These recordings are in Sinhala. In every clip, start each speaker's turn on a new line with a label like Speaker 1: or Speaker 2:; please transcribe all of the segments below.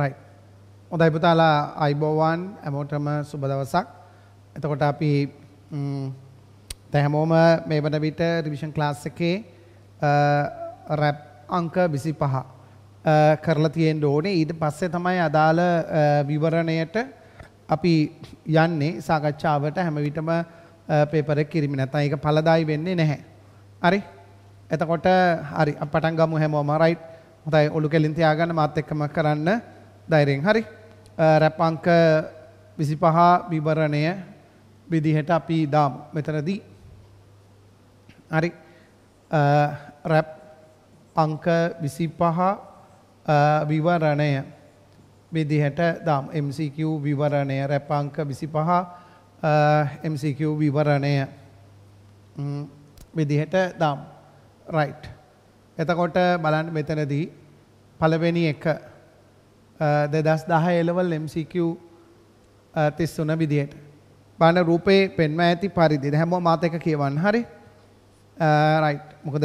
Speaker 1: රයි. හොඳයි පුතාලා අයිබෝවන් ඇමෝටම සුබ දවසක්. එතකොට අපි තැහැමෝම මේ වන විට රිවිෂන් ක්ලාස් එකේ රැප් අංක විසි පහ කරලා තියෙන් ඕනේ ඊට පස්සේ තමයි අදාළ විවරණයට අපි යන්නේ සාකච්ඡාවට හැමවිටම පේපර කිරිමි නැතන් ඒක පලදායි වෙන්නේ නැහැ. අරි? එතකොට හරි පටන් ගමු හැමෝම රයිට් හොඳයි ඔලු කෙලින් තියාගන්න මාත් එක්කම කරන්න දෛරයෙන් හරි රැප් අංක 25 විවරණය විදිහට අපි දාමු මෙතනදී හරි රැප් අංක 25 විවරණය විදිහට දාමු MCQ විවරණය රැප් අංක 25 MCQ විවරණය විදිහට දාමු right එතකොට බලන්න මෙතනදී පළවෙනි එක Uh, දෙදස් දහ එලවල් MCQ uh, තිස්සුන විදියට. බණ රූපේ පෙන්ම ඇති පරිදි හැමෝ මාතක කියවන්න හරි රයි් uh, මොකද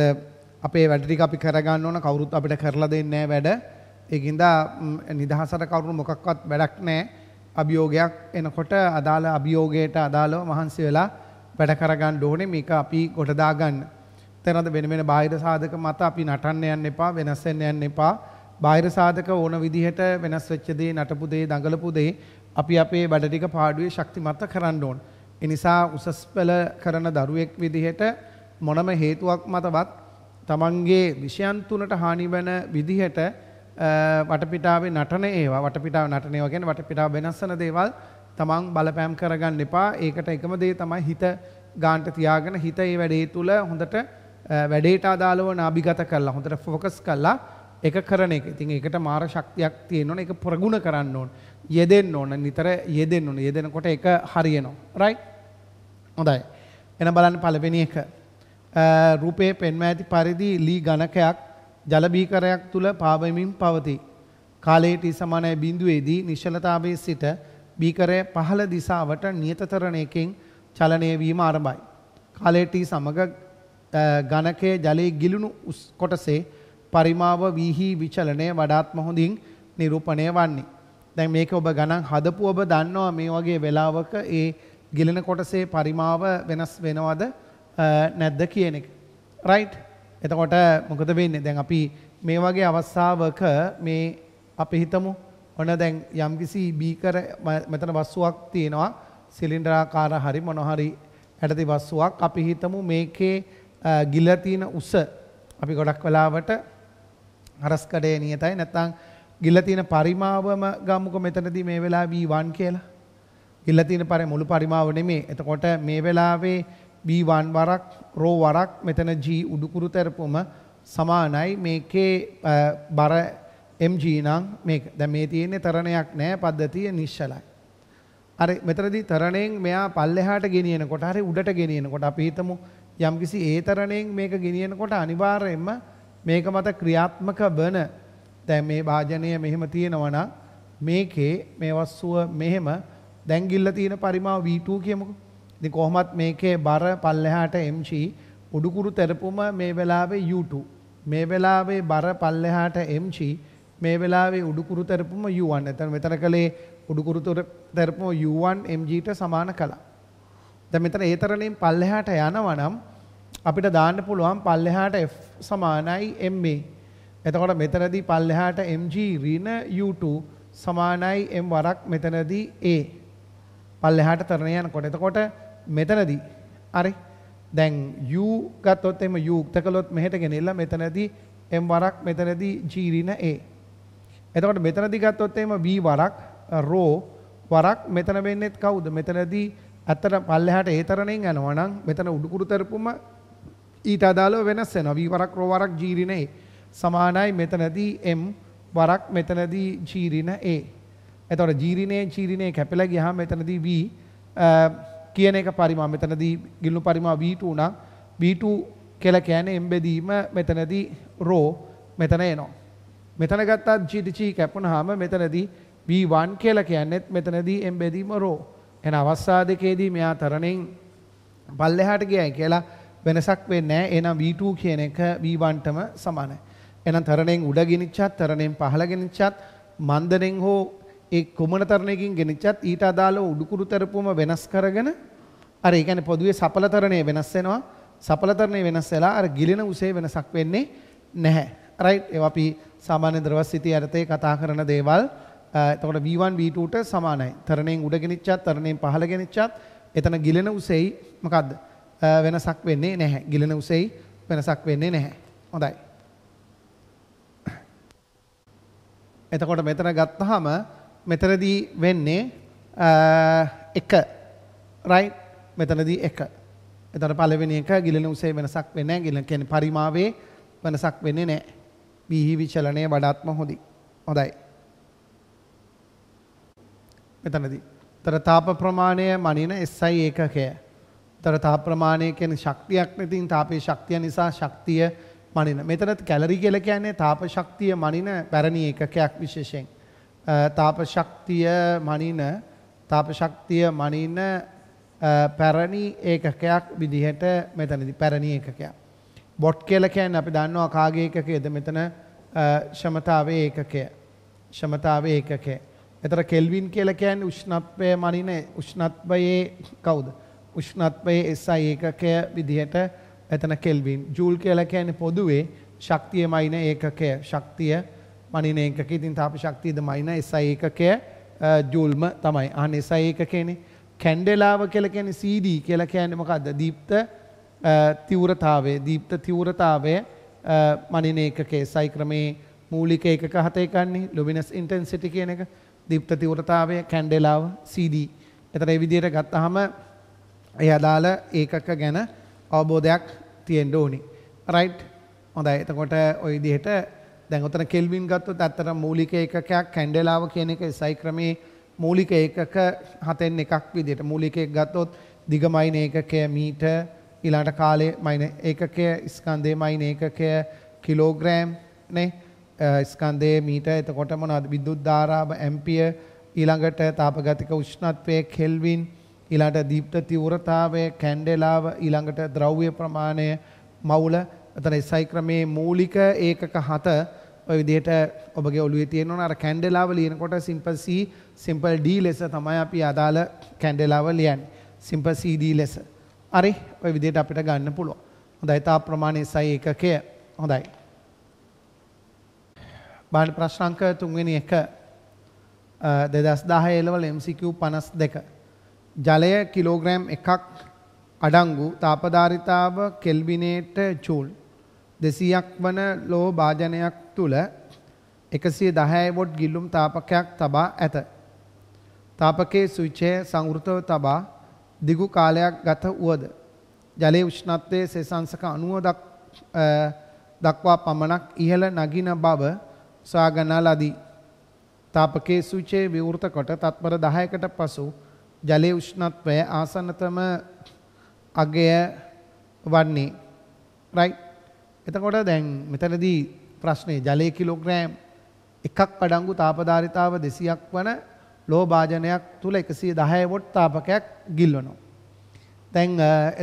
Speaker 1: අපේ වැඩි අපි කරගන්න ඕන කවුරුත් අපිට කරලා දෙන්නේ වැඩ ඒගින්දා නිදහසට කවුරු මොකක්වත් වැඩක් නෑ අභියෝගයක් එනකොට අදාළ අභියෝගයට අදාළව මහන්සි වෙලා වැඩ කරගන්න ඕනේ මේක අපි ගොඩදාගන්න. තැනද වෙන වෙන බාහිර සාධක මත අපි නටන්න යන්න එපා වෙනස් වෙන්න යන්න එපා බාහිර සාධක ඕන විදිහට වෙනස් වෙච්ච දේ නටපු දේ දඟලපු දේ අපි අපේ වැඩ ටික පාඩුවේ ශක්තිමත් කරන්න ඕන. ඒ නිසා උසස් පෙළ කරන දරුවෙක් විදිහට මොනම හේතුවක් මතවත් තමන්ගේ විෂයන් තුනට හානි වෙන විදිහට වටපිටාවේ නටන ඒවා වටපිටාව නටන ඒවා කියන්නේ වටපිටාව වෙනස් වෙන දේවල් තමන් බලපෑම් කරගන්න එපා. ඒකට එකම දේ තමයි හිත ගාන්ට තියාගෙන හිත ඒ වැඩේ තුල හොඳට වැඩේට අදාළව නාභිගත කරලා හොඳට ફોකස් කරලා එක කරන එක. ඉතින් ඒකට මාර ශක්තියක් තියෙන්න ඕන. ඒක ප්‍රගුණ කරන්න ඕන. යෙදෙන්න ඕන. නිතර යෙදෙන්න ඕන. යෙදෙනකොට ඒක හරියනවා. රයිට්? හොඳයි. එන බලන්න පළවෙනි එක. රූපේ පෙන්වා ඇති පරිදි ලී ඝනකයක් ජල බීකරයක් තුල පාවෙමින් පවතී. කාලයට සමානයි බිඳුවේදී නිශ්චලතාවයේ සිට බීකරය පහළ දිශාවට නියතතරණයකින් චලනය වීම ආරම්භයි. කාලයට සමග ඝනකයේ ජලයේ ගිලුණු කොටසේ පරිමාව වීහි විචලනය වඩාත්ම හොඳින් නිරූපණය වන්නේ. දැන් මේක ඔබ ගණන් හදපු ඔබ දන්නවා මේ වගේ වෙලාවක ඒ ගිලෙන කොටසේ පරිමාව වෙනස් වෙනවද නැද්ද කියන එක. රයිට්. එතකොට මොකද වෙන්නේ? දැන් අපි මේ වගේ අවස්ථාවක මේ අපි හිතමු ඔන්න දැන් යම්කිසි බීකර මෙතන වස්තුවක් තියෙනවා සිලින්ඩරාකාර හරි මොනහරි ඇටති වස්තුවක් අපි හිතමු මේකේ ගිල්ල තියෙන උස අපි ගොඩක් වෙලාවට හරස්කඩේ නියතයි නැත්නම් ගිල්ලා තියෙන පරිමාවම ගමුක මෙතනදී මේ වෙලාවේ V1 කියලා. ගිල්ලා තියෙන පරි මුළු පරිමාව නෙමෙයි. එතකොට මේ වෙලාවේ B1 වරක් රෝ වරක් මෙතන G උඩුකුරු තරපොම සමානයි මේකේ බර MG නම් මේක. දැන් මේ තියෙන්නේ තරණයක් නෑ පද්ධතිය නිශ්චලයි. අර මෙතනදී තරණයෙන් මෙයා පල්ලෙහාට ගෙනියනකොට හරි උඩට ගෙනියනකොට අපි හිතමු යම්කිසි ඒ තරණයෙන් මේක ගෙනියනකොට අනිවාර්යයෙන්ම මේක මත ක්‍රියාත්මක වන දැන් මේ භාජනය මෙහෙම තියෙනවා නම් මේකේ මේ වස්තුව මෙහෙම දැන් ගිල්ල තියෙන පරිමාව V2 කියමුකෝ. ඉතින් කොහොමත් මේකේ බර පල්ලෙහාට mg උඩුකුරු තරපුම මේ වෙලාවේ U2. මේ වෙලාවේ බර පල්ලෙහාට mg මේ වෙලාවේ උඩුකුරු තරපුම U1. එතන මෙතන කලේ උඩුකුරු තරපුම U1 mg ට සමාන කළා. දැන් මෙතන ඒතරණයෙන් පල්ලෙහාට යනවා නම් අපිට දාන්න පුළුවන් පල්ලෙහාට F සමානයි MA. එතකොට මෙතනදී පල්ලෙහාට MG ඍණ U2 සමානයි M වරක් මෙතනදී A. පල්ලෙහාට තරණය යනකොට එතකොට මෙතනදී හරි දැන් U ගත්තොත් එහෙම U උක්ත කළොත් මෙහෙට ගෙනෙලා මෙතනදී M වරක් මෙතනදී G ඍණ A. එතකොට මෙතනදී ගත්තොත් එහෙම V වරක් රෝ වරක් මෙතන වෙන්නේත් කවුද? මෙතනදී ඇත්තට පල්ලෙහාට ඒ තරණයෙන් යනවා නම් මෙතන උඩුකුරු තරපුම ඊට අදාළව වෙනස් වෙනවා. V වරක් රෝ වරක් ජීරින A සමානයි මෙතනදී M වරක් මෙතනදී ජීරින A. එතකොට ජීරිනේ ජීරිනේ කැපිලා ගියාම මෙතනදී V කියන එක පරිමා මෙතනදී ගිලු පරිමා V2 නම් V2 කියලා කියන්නේ M බෙදීම මෙතනදී රෝ මෙතන එනවා. මෙතන ගත්තා GDG කැපුණාම මෙතනදී V1 කියලා කියන්නේත් මෙතනදී M බෙදීම රෝ. එන අවස්ථා දෙකේදී මෙයා තරණෙන් පල්ලෙහාට ගියයි කියලා වෙනසක් වෙන්නේ නැහැ. එහෙනම් V2 කියන එක V1ටම සමානයි. එහෙනම් තරණයෙන් උඩ ගිනිච්චත් තරණයෙන් පහළ ගිනිච්චත් මන්දනෙන් හෝ ඒ කොමන තරණයකින් ගෙනිච්චත් ඊට අදාළව උඩුකුරු තරපුවම වෙනස් කරගෙන අර ඒ කියන්නේ පොදුවේ සපල තරණය වෙනස් වෙනවා සපල තරණය වෙනස් වෙලා අර ගිලෙන උසේ වෙනසක් වෙන්නේ නැහැ රයිට් ඒවා අපි සාමාන්‍ය ද්‍රව ස්ථිතිය යටතේ කතා කරන දේවල් එතකොට V1 V2 ට සමානයි තරණයෙන් උඩ ගෙනිච්චත් තරණයෙන් පහළ ගෙනිච්චත් එතන ගිලෙන උසෙයි මොකද්ද වෙනසක් වෙන්නේ නැහැ. ගිලන උසෙයි වෙනසක් වෙන්නේ නැහැ. හොඳයි. එතකොට මෙතන ගත්තාම මෙතනදී වෙන්නේ 1 right මෙතනදී 1. එතන පළවෙනි එක ගිලන උසේ වෙනසක් වෙන්නේ නැහැ. ගිලන කියන්නේ පරිමාවේ වෙනසක් වෙන්නේ නැහැ. බිහි විචලනය වඩාත්ම හොඳයි. හොඳයි. මෙතනදී තර තාප ප්‍රමාණය මනින SI ඒකකය තර තාප ප්‍රමාණය කියන ශක්තියක් නැතිනම් තාපයේ ශක්තිය නිසා ශක්තිය මනින. මෙතනත් කැලරි කියලා කියන්නේ තාප ශක්තිය මනින පැරණි එකකයක් විශේෂයෙන්. තාප ශක්තිය මනින තාප ශක්තිය මනින පැරණි ඒකකයක් විදිහට මෙතනදී පැරණි එකකයක්. බොට් කියලා කියන්නේ අපි දන්නවා කාගේ එකකයේද මෙතන ශමතාවේ ඒකකය. ශමතාවේ ඒකකය. එතර කෙල්වින් කියලා කියන්නේ උෂ්ණත්වය මනින උෂ්ණත්වයේ කවුද? උෂ්ණත්වයේ SI ඒකකය විදිහට එතන කෙල්වින් ජූල් කියලා කියන්නේ පොදුවේ ශක්තිය මයින ඒකකය ශක්තිය මනින ඒකකය ඉතින් තාප ශක්තියද මයින SI ඒකකය ජූල්ම තමයි අහන්න SI ඒකකයනේ කැන්ඩෙලාව කියලා කියන්නේ CD කියලා කියන්නේ මොකද්ද දීප්ත තීව්‍රතාවය දීප්ත තීව්‍රතාවය මනින ඒකකයේ SI ක්‍රමේ මූලික ඒකක හතේ ගන්නේ ලුමිනස් ඉන්ටෙන්සිටි කියන එක දීප්ත තීව්‍රතාවය කැන්ඩෙලාව CD එතන ඒ විදිහට ගත්තාම ඒ අදාළ ඒකක ගැන අවබෝධයක් තියෙන්න ඕනි. රයිට්. හොඳයි. එතකොට ওই විදිහට දැන් උතන කෙල්වින් ගත්තොත් ඇත්තට මූලික ඒකකයක් කැන්ඩෙලාව කියන එක SI ක්‍රමේ මූලික ඒකක හතෙන් එකක් විදිහට මූලික එකක් ගත්තොත් දිග මයින ඒකකය මීටර් ඊළඟට කාලය මයින ඒකකය ස්කන්ධය මයින ඒකකය කිලෝග්‍රෑම් නේ ස්කන්ධය මීටර් එතකොට මොනවද විදුලි ධාරාව ඇම්පියර් ඊළඟට තාපගතික උෂ්ණත්වය කෙල්වින් ඊළාට දීප්ත තීව්‍රතාවය කැන්ඩෙලාව ඊළඟට ද්‍රව්‍ය ප්‍රමාණය මවුල එතන SI ක්‍රමේ මූලික ඒකක 7 ඔය විදිහට ඔබගේ ඔළුවේ තියෙනවන අර කැන්ඩෙලාව ලියනකොට සිම්පල් C සිම්පල් D ලෙස තමයි අපි අදාළ කැන්ඩෙලාව ලියන්නේ සිම්පල් C D ලෙස හරි ඔය විදිහට අපිට ගන්න පුළුවන් හොඳයි තා ප්‍රමාණය SI ඒකකය හොඳයි බාන ප්‍රශ්න අංක 3 වෙනි එක 2010 එළවල MCQ 52 ජලය කිලෝග්‍රෑම් එකක් අඩංගු තාපධාරිතාව කෙල්බිනේට චූල් දෙසීයක් වන ලෝ භාජනයක් තුළ එකසිය දහය වොඩ් ගිල්ලුම් තාපකයක් තබා ඇත. තාපකයේ සුවිච්චය සංෘතව තබා දිගු කාලයක් ගත වුවද. ජලය උෂ්ණත්වයේ සේසංසක අනුව දක්වා පමණක් ඉහළ නගින බව සාගනා ලදී. තාපකයේ සුවිචයේ විවෘත කොට තත්පර දහයකට පසු ජලයේ උෂ්ණත්වය ආසන්නතම අගය වන්නේ right එතකොට දැන් මෙතනදී ප්‍රශ්නේ ජලයේ කිලෝග්‍රෑම් එකක් අඩංගු තාපධාරිතාව 200ක් වන ලෝහ භාජනයක් තුල 110 වොට් තාපකයක් ගිල්වනවා දැන්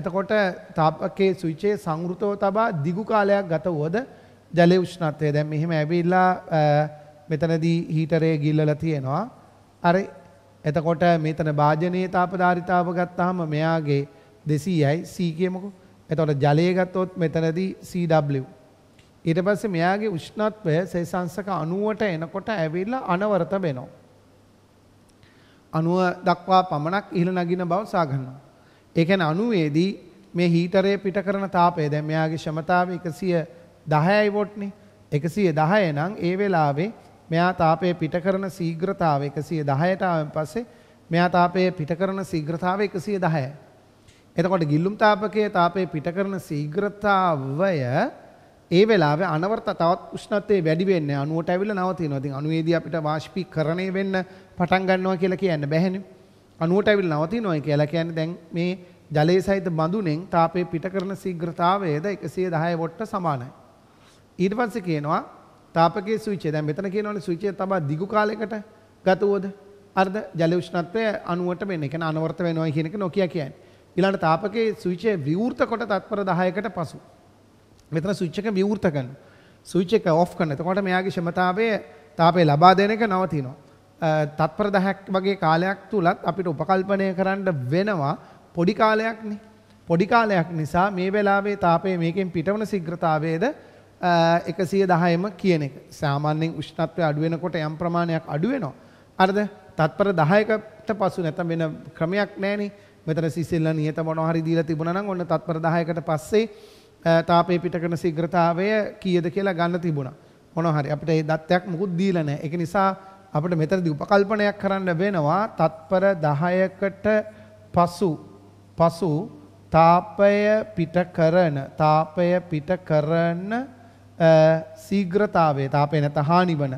Speaker 1: එතකොට තාපකයේ ස්විචේ සංවෘතව තබා දිගු කාලයක් ගත වුවද ජලයේ උෂ්ණත්වය දැන් මෙහෙම ඇවිල්ලා මෙතනදී හීටරේ ගිල්ලලා තියෙනවා අර එතකොට මෙතන භාජනයේ තාපධාරිතාව ගත්තාම මෙයාගේ 200යි C කියමුකෝ. එතකොට ජලය ගත්තොත් මෙතනදී CW. ඊට පස්සේ මෙයාගේ උෂ්ණත්වය සේසංශක 90ට එනකොට ඇවිල්ලා අනවරත වෙනවා. 90 දක්වා පමණක් ඉහළ නගින බව සාගන්නවා. ඒ කියන්නේ 90 දී මේ හීතරය පිට කරන තාපය දැන් මෙයාගේ ක්ෂමතාව 110යි වොට්නේ 110 නම් ඒ වෙලාවේ මෙයා තාපය පිට කරන ශීඝ්‍රතාව 110ට ආවන් පස්සේ මෙයා තාපය පිට කරන ශීඝ්‍රතාව 110යි. එතකොට ගිල්ලුම් තාපකයේ තාපය පිට කරන ශීඝ්‍රතාවය ඒ වෙලාවේ අනවර්ත තවත් උෂ්ණත්වයේ වැඩි වෙන්නේ 90ට ඇවිල්ලා නවතිනවා. ඉතින් 90ේදී අපිට වාෂ්පීකරණය වෙන්න පටන් ගන්නවා කියලා කියන්න බැහැනේ. 90ට ඇවිල්ලා නවතිනවා කියලා කියන්නේ දැන් මේ ජලයේ සහිත බඳුනෙන් තාපය පිට කරන ශීඝ්‍රතාවයද 110 වොට්ට සමානයි. ඊට පස්සේ කියනවා තාපකයේ සුවිචය. දැන් මෙතන කියනවනේ සුවිචය තබා දිගු කාලයකට ගත වුවද අර්ධ ජල උෂ්ණත්වය 90ට වෙන. ඒ කියන්නේ අනවර්ත වෙනවා කියන එක නොකිය කියන්නේ. ඊළඟට තාපකයේ සුවිචය විවෘත කොට තත්පර 10කට පසු. මෙතන ස්විච් එක විවෘත කරනවා. ස්විච් එක ඔෆ් කරනවා. එතකොට මෙයාගේ ක්ෂමතාවය තාපය ලබා දෙන එක නවතිනවා. තත්පර 10ක් වගේ කාලයක් තුලත් අපිට උපකල්පනය කරන්න වෙනවා පොඩි කාලයක්නේ. පොඩි කාලයක් නිසා මේ වෙලාවේ තාපය මේකෙන් පිටවන ශීඝ්‍රතාවයේද එකසිය දහයම කියන එක සාමාන්‍යෙන් උෂ්ණත්වය අඩුවෙනකොට යම් ප්‍රමාණයක් අඩුවෙනවා. අරද තත්පර දහයකට පසු නැත වෙන ක්‍රමයක් නෑනි මෙතර සිසිල්ල නියත මොනහරි දීලා තිබුණ නම් ඔන්න තත්පර 10කට පස්සේ තාපේ පිට කරන ශීඝ්‍රතාවය කීයද කියලා ගන්න තිබුණා. මොනහරි අපිට ඒ දත්තයක් මුකුත් දීලා නැහැ. ඒක නිසා අපිට මෙතනදී උපකල්පනයක් කරන්න වෙනවා තත්පර 10කට පසු පසු තාපය පිට කරන තාපය පිට කරන සීග්‍රතාවය තාපය නැත හානිවන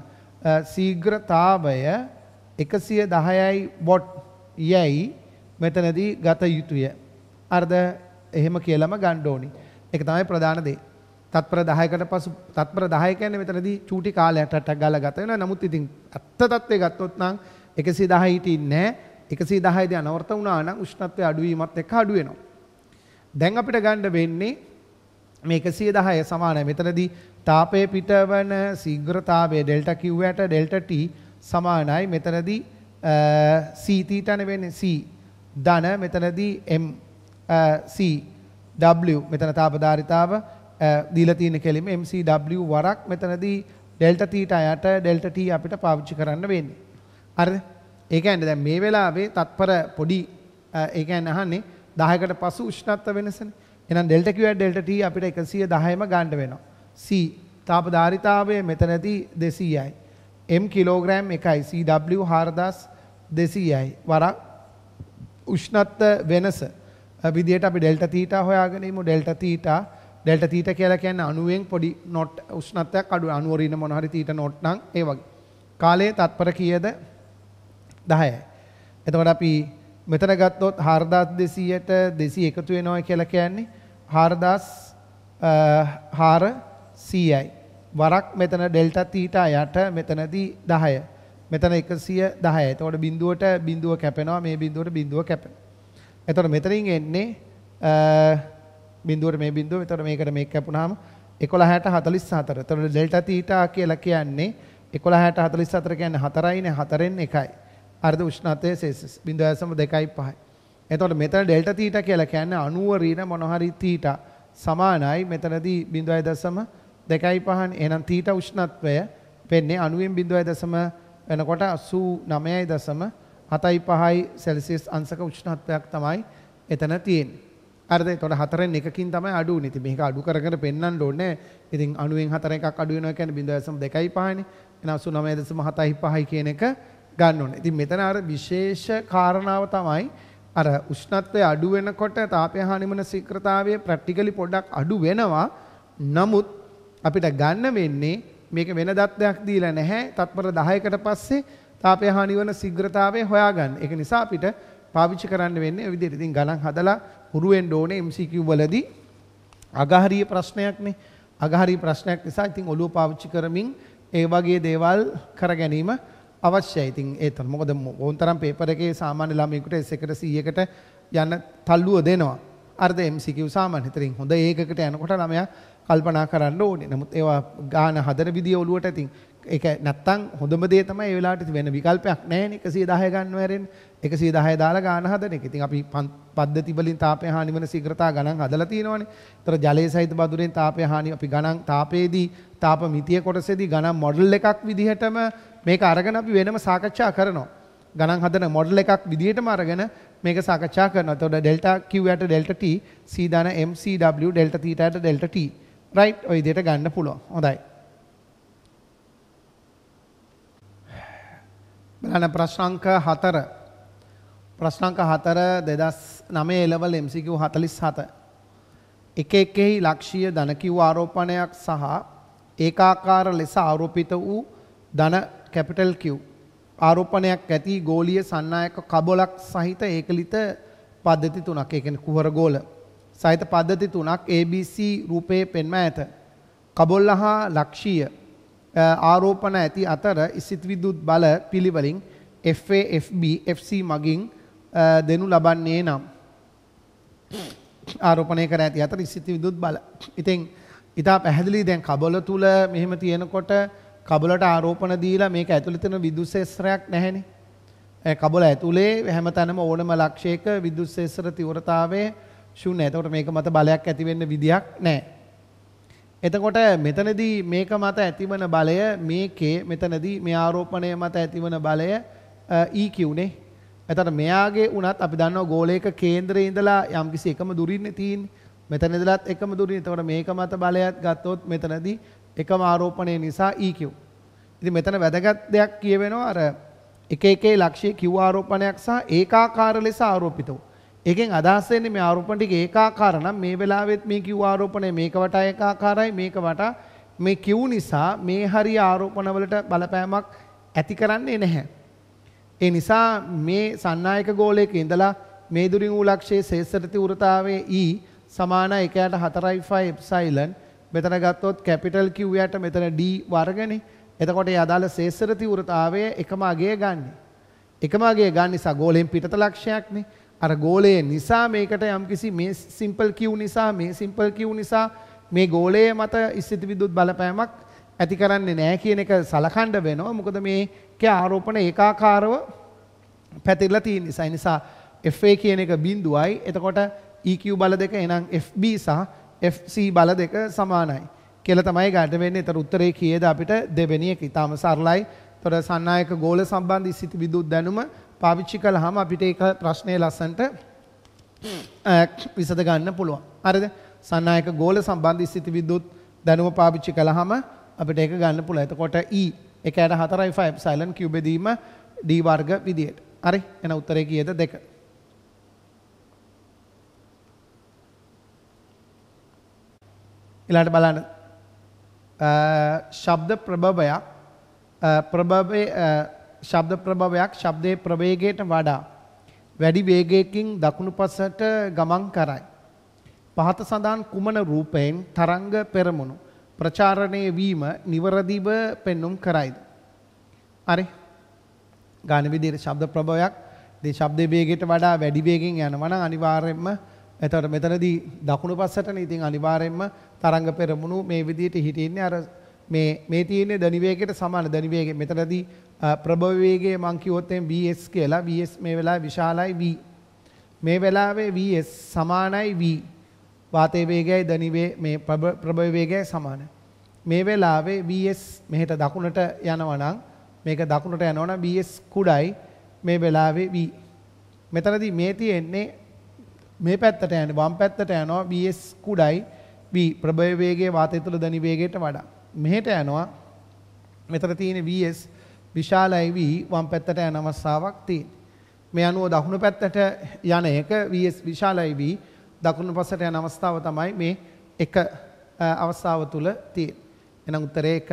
Speaker 1: සීග්‍රතාවය එකසිය දහයයි බොට් යැයි මෙතනදී ගත යුතුය. අර්ද එහෙම කියලම ගණ්ඩෝනි. එක තමයි ප්‍රධානදේ. තත්පර දහයකට පසු තත්පර දහයකැන මෙතනදී චූටි කාලයටට ගල ගතවෙන නමුත් ඉතින් ඇත්ත තත්වය ගත්තොත්නම් එකසි දහහිටි නෑ එකසි දහයිද අනවර්ත වුණනාන උෂ්ණත්වය අඩුවීමත් එක අඩුවෙනවා. දැන් අපිට ගණ්ඩ වෙන්නේ මේ 110 සමානයි. මෙතනදී තාපයේ පිටවන ශීඝ්‍රතාවය ඩෙල්ටා Q යට ඩෙල්ටා T සමානයි. මෙතනදී C තීටානේ වෙන්නේ C ධන මෙතනදී M C W මෙතන තාපධාරිතාව දීලා තියෙන කෙලිම MCW වරක් මෙතනදී ඩෙල්ටා තීටා යට ඩෙල්ටා T අපිට පාවිච්චි කරන්න වෙන්නේ. හරිද? ඒ කියන්නේ දැන් මේ වෙලාවේ තත්පර පොඩි ඒ කියන්නේ අහන්නේ 10කට පසු උෂ්ණත්ව වෙනසනේ. එහෙනම් ඩෙල්ටා Q ඩෙල්ටා T අපිට 110ම ගන්න වෙනවා. C තාපධාරිතාවය මෙතනදී 200යි. M කිලෝග්‍රෑම් 1යි. CW 4200යි. වරක් උෂ්ණත්ව වෙනස විදිහට අපි ඩෙල්ටා තීටා හොයාගනිමු. ඩෙල්ටා තීටා ඩෙල්ටා තීටා කියලා කියන්නේ 90න් පොඩි නොට් උෂ්ණත්වයක් අඩු 90 වරින මොන හරි තීටා නොට් නම් ඒ වගේ. කාලයේ තත්පර කීයද? 10යි. එතකොට අපි මෙතන ගත්තොත් 4200ට 200 එකතු වෙනවා කියලා කියන්නේ 4400යි. වරක් මෙතන ඩෙල්ටා තීටා යට මෙතනදී 10. මෙතන 110. එතකොට බිඳුවට බිඳුව කැපෙනවා මේ බිඳුවට බිඳුව කැපෙනවා. එතකොට මෙතනින් එන්නේ බිඳුවට මේ බිඳුව එතකොට මේකට මේක කැපුණාම 11ට 44. එතකොට ඩෙල්ටා තීටා කියලා කියන්නේ 11ට 44 කියන්නේ 4යිනේ 4ෙන් 1යි. අර්ධ උෂ්ණත්වය සෙල්සියස් 0.25යි. එතකොට මෙතන ඩෙල්ටා තීටා කියලා කියන්නේ අණුව ඍණ මොනහරි තීටා සමානයි මෙතනදී 0.25 නේ. එහෙනම් තීටා උෂ්ණත්වය වෙන්නේ 90.0 වෙනකොට 89.75යි සෙල්සියස් අංශක උෂ්ණත්වයක් තමයි එතන තියෙන්නේ. අරද තොට හතරෙන් එකකින් තමයි අඩු නති මේක අඩු කරට පෙන්න්න ඕනෑ ඉතින් අනුවෙන් හතර එකක් අඩුවන කැන බිඳසම් දෙකයි පාන එනසු නමේදසම හතයි පහයි කියන එක ගන්න ඕනේ. ඉතින් මෙතන අර විශේෂ කාරණාව තමයි අර උෂ්ණත්වය අඩු වෙනකොට තාපය හානිමන සීක්‍රතාවය ප්‍රැක්ටිකලි පොඩ්ඩක් අඩු වෙනවා. නමුත් අපිට ගන්න වෙන්නේ මේක වෙන දත්තයක් දීලා නැහැ. තත්පර 10කට පස්සේ තාපය හානිවන සීක්‍රතාවය හොයාගන්න. ඒක නිසා අපිට පාවිච්චි කරන්න වෙන්නේ ඔය විදිහට. ඉතින් ගණන් හදලා හුරු වෙන්න ඕනේ MCQ වලදී. අගහරිය ප්‍රශ්නයක්නේ. අගහරිය ප්‍රශ්නයක් නිසා ඉතින් ඔළුව පාවිච්චි කරමින් ඒ වගේ දේවල් කර ගැනීම අවශ්‍යයි. ඉතින් ඒ තමයි. මොකද ඕන්තරම් පේපර් එකේ සාමාන්‍ය ළමයෙකුට S1කට 100කට යන තල්ලුව දෙනවා. අර්ධ MCQ සාමාන්‍ය. ඉතින් හොඳ ඒකකට යනකොට ළමයා කල්පනා කරන්න ඕනේ. නමුත් ඒවා ගාන හදන විදිය ඔලුවට ඉතින් ඒක නැත්තම් හොඳම දේ තමයි ඒ වෙලාවට වෙන විකල්පයක් නැහැ නේ 110 ගන්න වරෙන් 110 දාලා ගන්න හදන එක. ඉතින් අපි පද්ධති වලින් තාපය හානි වෙන ශීඝ්‍රතා ගණන් හදලා තියෙනවානේ. ඒතර ජලයේ සහිත බදුරෙන් තාපය හානි අපි ගණන් තාපයේදී තාප මිතිය කොටසේදී ගණන් මොඩල් එකක් විදිහටම මේක අරගෙන අපි වෙනම සාකච්ඡා කරනවා. ගණන් හදන මොඩල් එකක් විදිහටම අරගෙන මේක සාකච්ඡා කරනවා. එතකොට ඩෙල්ටා Q යට ඩෙල්ටා T, C දාන MCW ඩෙල්ටා θ යට ඩෙල්ටා T. right ඔය විදිහට ගන්න පුළුවන්. හොඳයි. බලන්න ප්‍රශ්නංක 4 ප්‍රශ්නංක 4 2009 එළවල MCQ 47 එක එකෙහි ලක්ෂීය ධන කිව් ආරෝපණයක් සහ ඒකාකාර ලෙස ආරෝපිත වූ ධන කැපිටල් Q ආරෝපණයක් ඇති ගෝලීය සන්නායක කබලක් සහිත ඒකලිත පද්ධති තුනක් ඒ කියන්නේ කුහර ගෝල සහිත පද්ධති තුනක් ABC රූපයේ පෙන්ව ඇත කබොල්ල හා ලක්ෂීය ආරෝපණ ඇති අතර ඉසිත් විදුත් බල පිළිවලින් FA FB FC මගින් දෙනු ලබන්නේ නම් ආරෝපණය කර ඇති අතර ඉසිත් විදුත් බල. ඉතින් ඉතා පැහැදිලි දැන් කබල තුල මෙහෙම තියෙනකොට කබලට ආරෝපණ දීලා මේක ඇතුළේ තියෙන විදුස් ශේස්ත්‍රයක් නැහැනේ. කබල ඇතුලේ හැමතැනම ඕනම ලක්ෂයක විදුස් ශේස්ත්‍ර තීව්‍රතාවය ශුන්‍යයි. එතකොට මේක මත බලයක් ඇති වෙන්න විදියක් නැහැ. එතකොට මෙතනදී මේක මත ඇතිවන බලය මේකේ මෙතනදී මේ ආරෝපණය මත ඇතිවන බලය ඊ කිව්නේ. E එතන මෙයාගේ උනත් අපි දන්නවා ගෝලයක කේන්දරේ ඉඳලා යම්කිසි එකම දුරින් තියෙන්නේ. මෙතන ඉඳලත් එකම දුරින්. එතකොට මේක මත බලයත් ගත්තොත් මෙතනදී එකම ආරෝපණය නිසා ඊ e කිව්. ඉතින් මෙතන වැදගත් දෙයක් කියවෙනවා අර එක එකේ ලක්ෂ්‍ය කිව් ආරෝපණයක් සහ ඒකාකාර ලෙස ආරෝපිත වූ. ඒකෙන් අදහස් වෙන්නේ මේ ආරෝපණ ටික ඒකාකාර නම් මේ වෙලාවෙත් මේ කිව් ආරෝපණය මේක වටා ඒකාකාරයි මේක වටා මේ කිව් නිසා මේ හරිය ආරෝපණවලට බලපෑමක් ඇති කරන්නේ නැහැ. ඒ නිසා මේ සන්නායක ගෝලයක ඉඳලා මේ දුරින් ඌලක්ෂයේ ශේෂරති උරතාවයේ E සමාන 1.45 එප්සයිලන් මෙතන ගත්තොත් කැපිටල් Q යට මෙතන D වර්ගනේ. එතකොට ඒ අදාළ ශේෂරති උරතාවය එකම අගය ගන්න. එකම අගය ගන්න නිසා ගෝලයෙන් පිටත ලක්ෂයක්නේ. අර ගෝලය නිසා මේකට යම්කිසි මේ සිම්පල් කිව් නිසා මේ සිම්පල් කිව් නිසා මේ ගෝලය මත ස්ථිති විදුත් බලපෑමක් ඇති කරන්නේ නෑ කියන එක සලකණ්ඩ වෙනවා මොකද මේක ආරෝපණ ඒකාකාරව පැතිරලා තියෙන නිසා නිසා FA කියන එක බිඳුවයි එතකොට EQ බල දෙක එනම් FB සහ FC බල දෙක සමානයි කියලා තමයි ගන්න වෙන්නේ. ඒතර උත්තරේ කීයද අපිට දෙවෙනි එක. ඊටාම සරලයි. ඒතර සන්නායක ගෝල සම්බන්ධ ස්ථිති විදුත් දැනුම පාවිච්චි කළාම අපිට ඒක ප්‍රශ්නේ ලස්සන්ට විසඳ ගන්න පුළුවන්. හරිද? සන්නායක ගෝල සම්බන්ධ ස්ථಿತಿ විද්‍යුත් දැනුම පාවිච්චි කළාම අපිට ඒක ගන්න පුළුවන්. එතකොට E 1.45 silent cube දීම D වර්ග විදියට. හරි? එන උත්තරේ කීයද? 2. ඊළඟට බලන්න ශබ්ද ප්‍රභවයක් ප්‍රභවයේ ශබ්ද ප්‍රභවයක් ශබ්දයේ ප්‍රවේගයට වඩා වැඩි වේගයකින් දකුණු පසට ගමන් කරයි. පහත සඳහන් කුමන රූපයෙන් තරංග පෙරමුණු ප්‍රචාරණය වීම නිවරදිව පෙන්눔 කරයිද? හරි. ගාන විදිහට ශබ්ද ප්‍රභවයක් මේ ශබ්ද වේගයට වඩා වැඩි වේගෙන් යනවා නම් අනිවාර්යයෙන්ම එතකොට මෙතනදී දකුණු පස්සටනේ ඉතින් අනිවාර්යයෙන්ම තරංග පෙරමුණු මේ විදිහට හිටින්නේ අර මේ මේ තියෙන්නේ ධනි වේගයට සමාන ධනි වේගය මෙතනදී ප්‍රභව වේගයේ මං කිව්වොත් එම් vs කියලා vs මේ වෙලාවේ විශාලයි v මේ වෙලාවේ vs සමානයි v වාතයේ වේගයයි ධනිවේ මේ ප්‍රභව වේගයයි සමානයි මේ වෙලාවේ vs මෙහෙට දකුණට යනවා නම් මේක දකුණට යනවා නම් vs කුඩයි මේ වෙලාවේ v මෙතනදී මේ තියෙන්නේ මේ පැත්තට යන්නේ වම් පැත්තට යනවා vs කුඩයි v ප්‍රභව වේගයේ වාතය තුළ ධනි වේගයට වඩා මෙහෙට යනවා මෙතන තියෙන vs විශාලයි වී වම් පැත්තට යන අවස්ථාවක් තියෙනවා. මේ අනුව දකුණු පැත්තට යන එක VS විශාලයි වී දකුණු පසට යන අවස්ථාව තමයි මේ එක අවස්ථාව තුල තියෙන්නේ. එහෙනම් උත්තරේ 1.